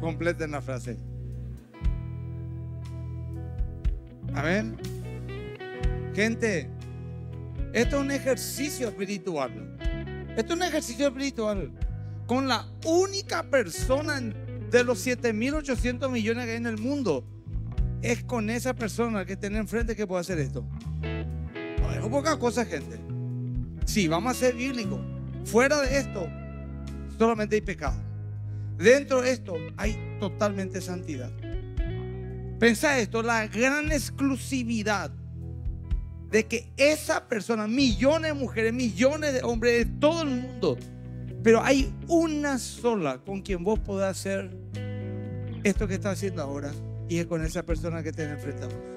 S1: Completen la frase. Amén. Gente, esto es un ejercicio espiritual. Esto es un ejercicio espiritual. Con la única persona de los 7.800 millones que hay en el mundo, es con esa persona que tiene enfrente que puede hacer esto es poca cosa, gente. Sí, vamos a ser bíblicos. Fuera de esto, solamente hay pecado. Dentro de esto hay totalmente santidad. Pensá esto, la gran exclusividad de que esa persona, millones de mujeres, millones de hombres de todo el mundo, pero hay una sola con quien vos podés hacer esto que estás haciendo ahora y es con esa persona que te enfrentamos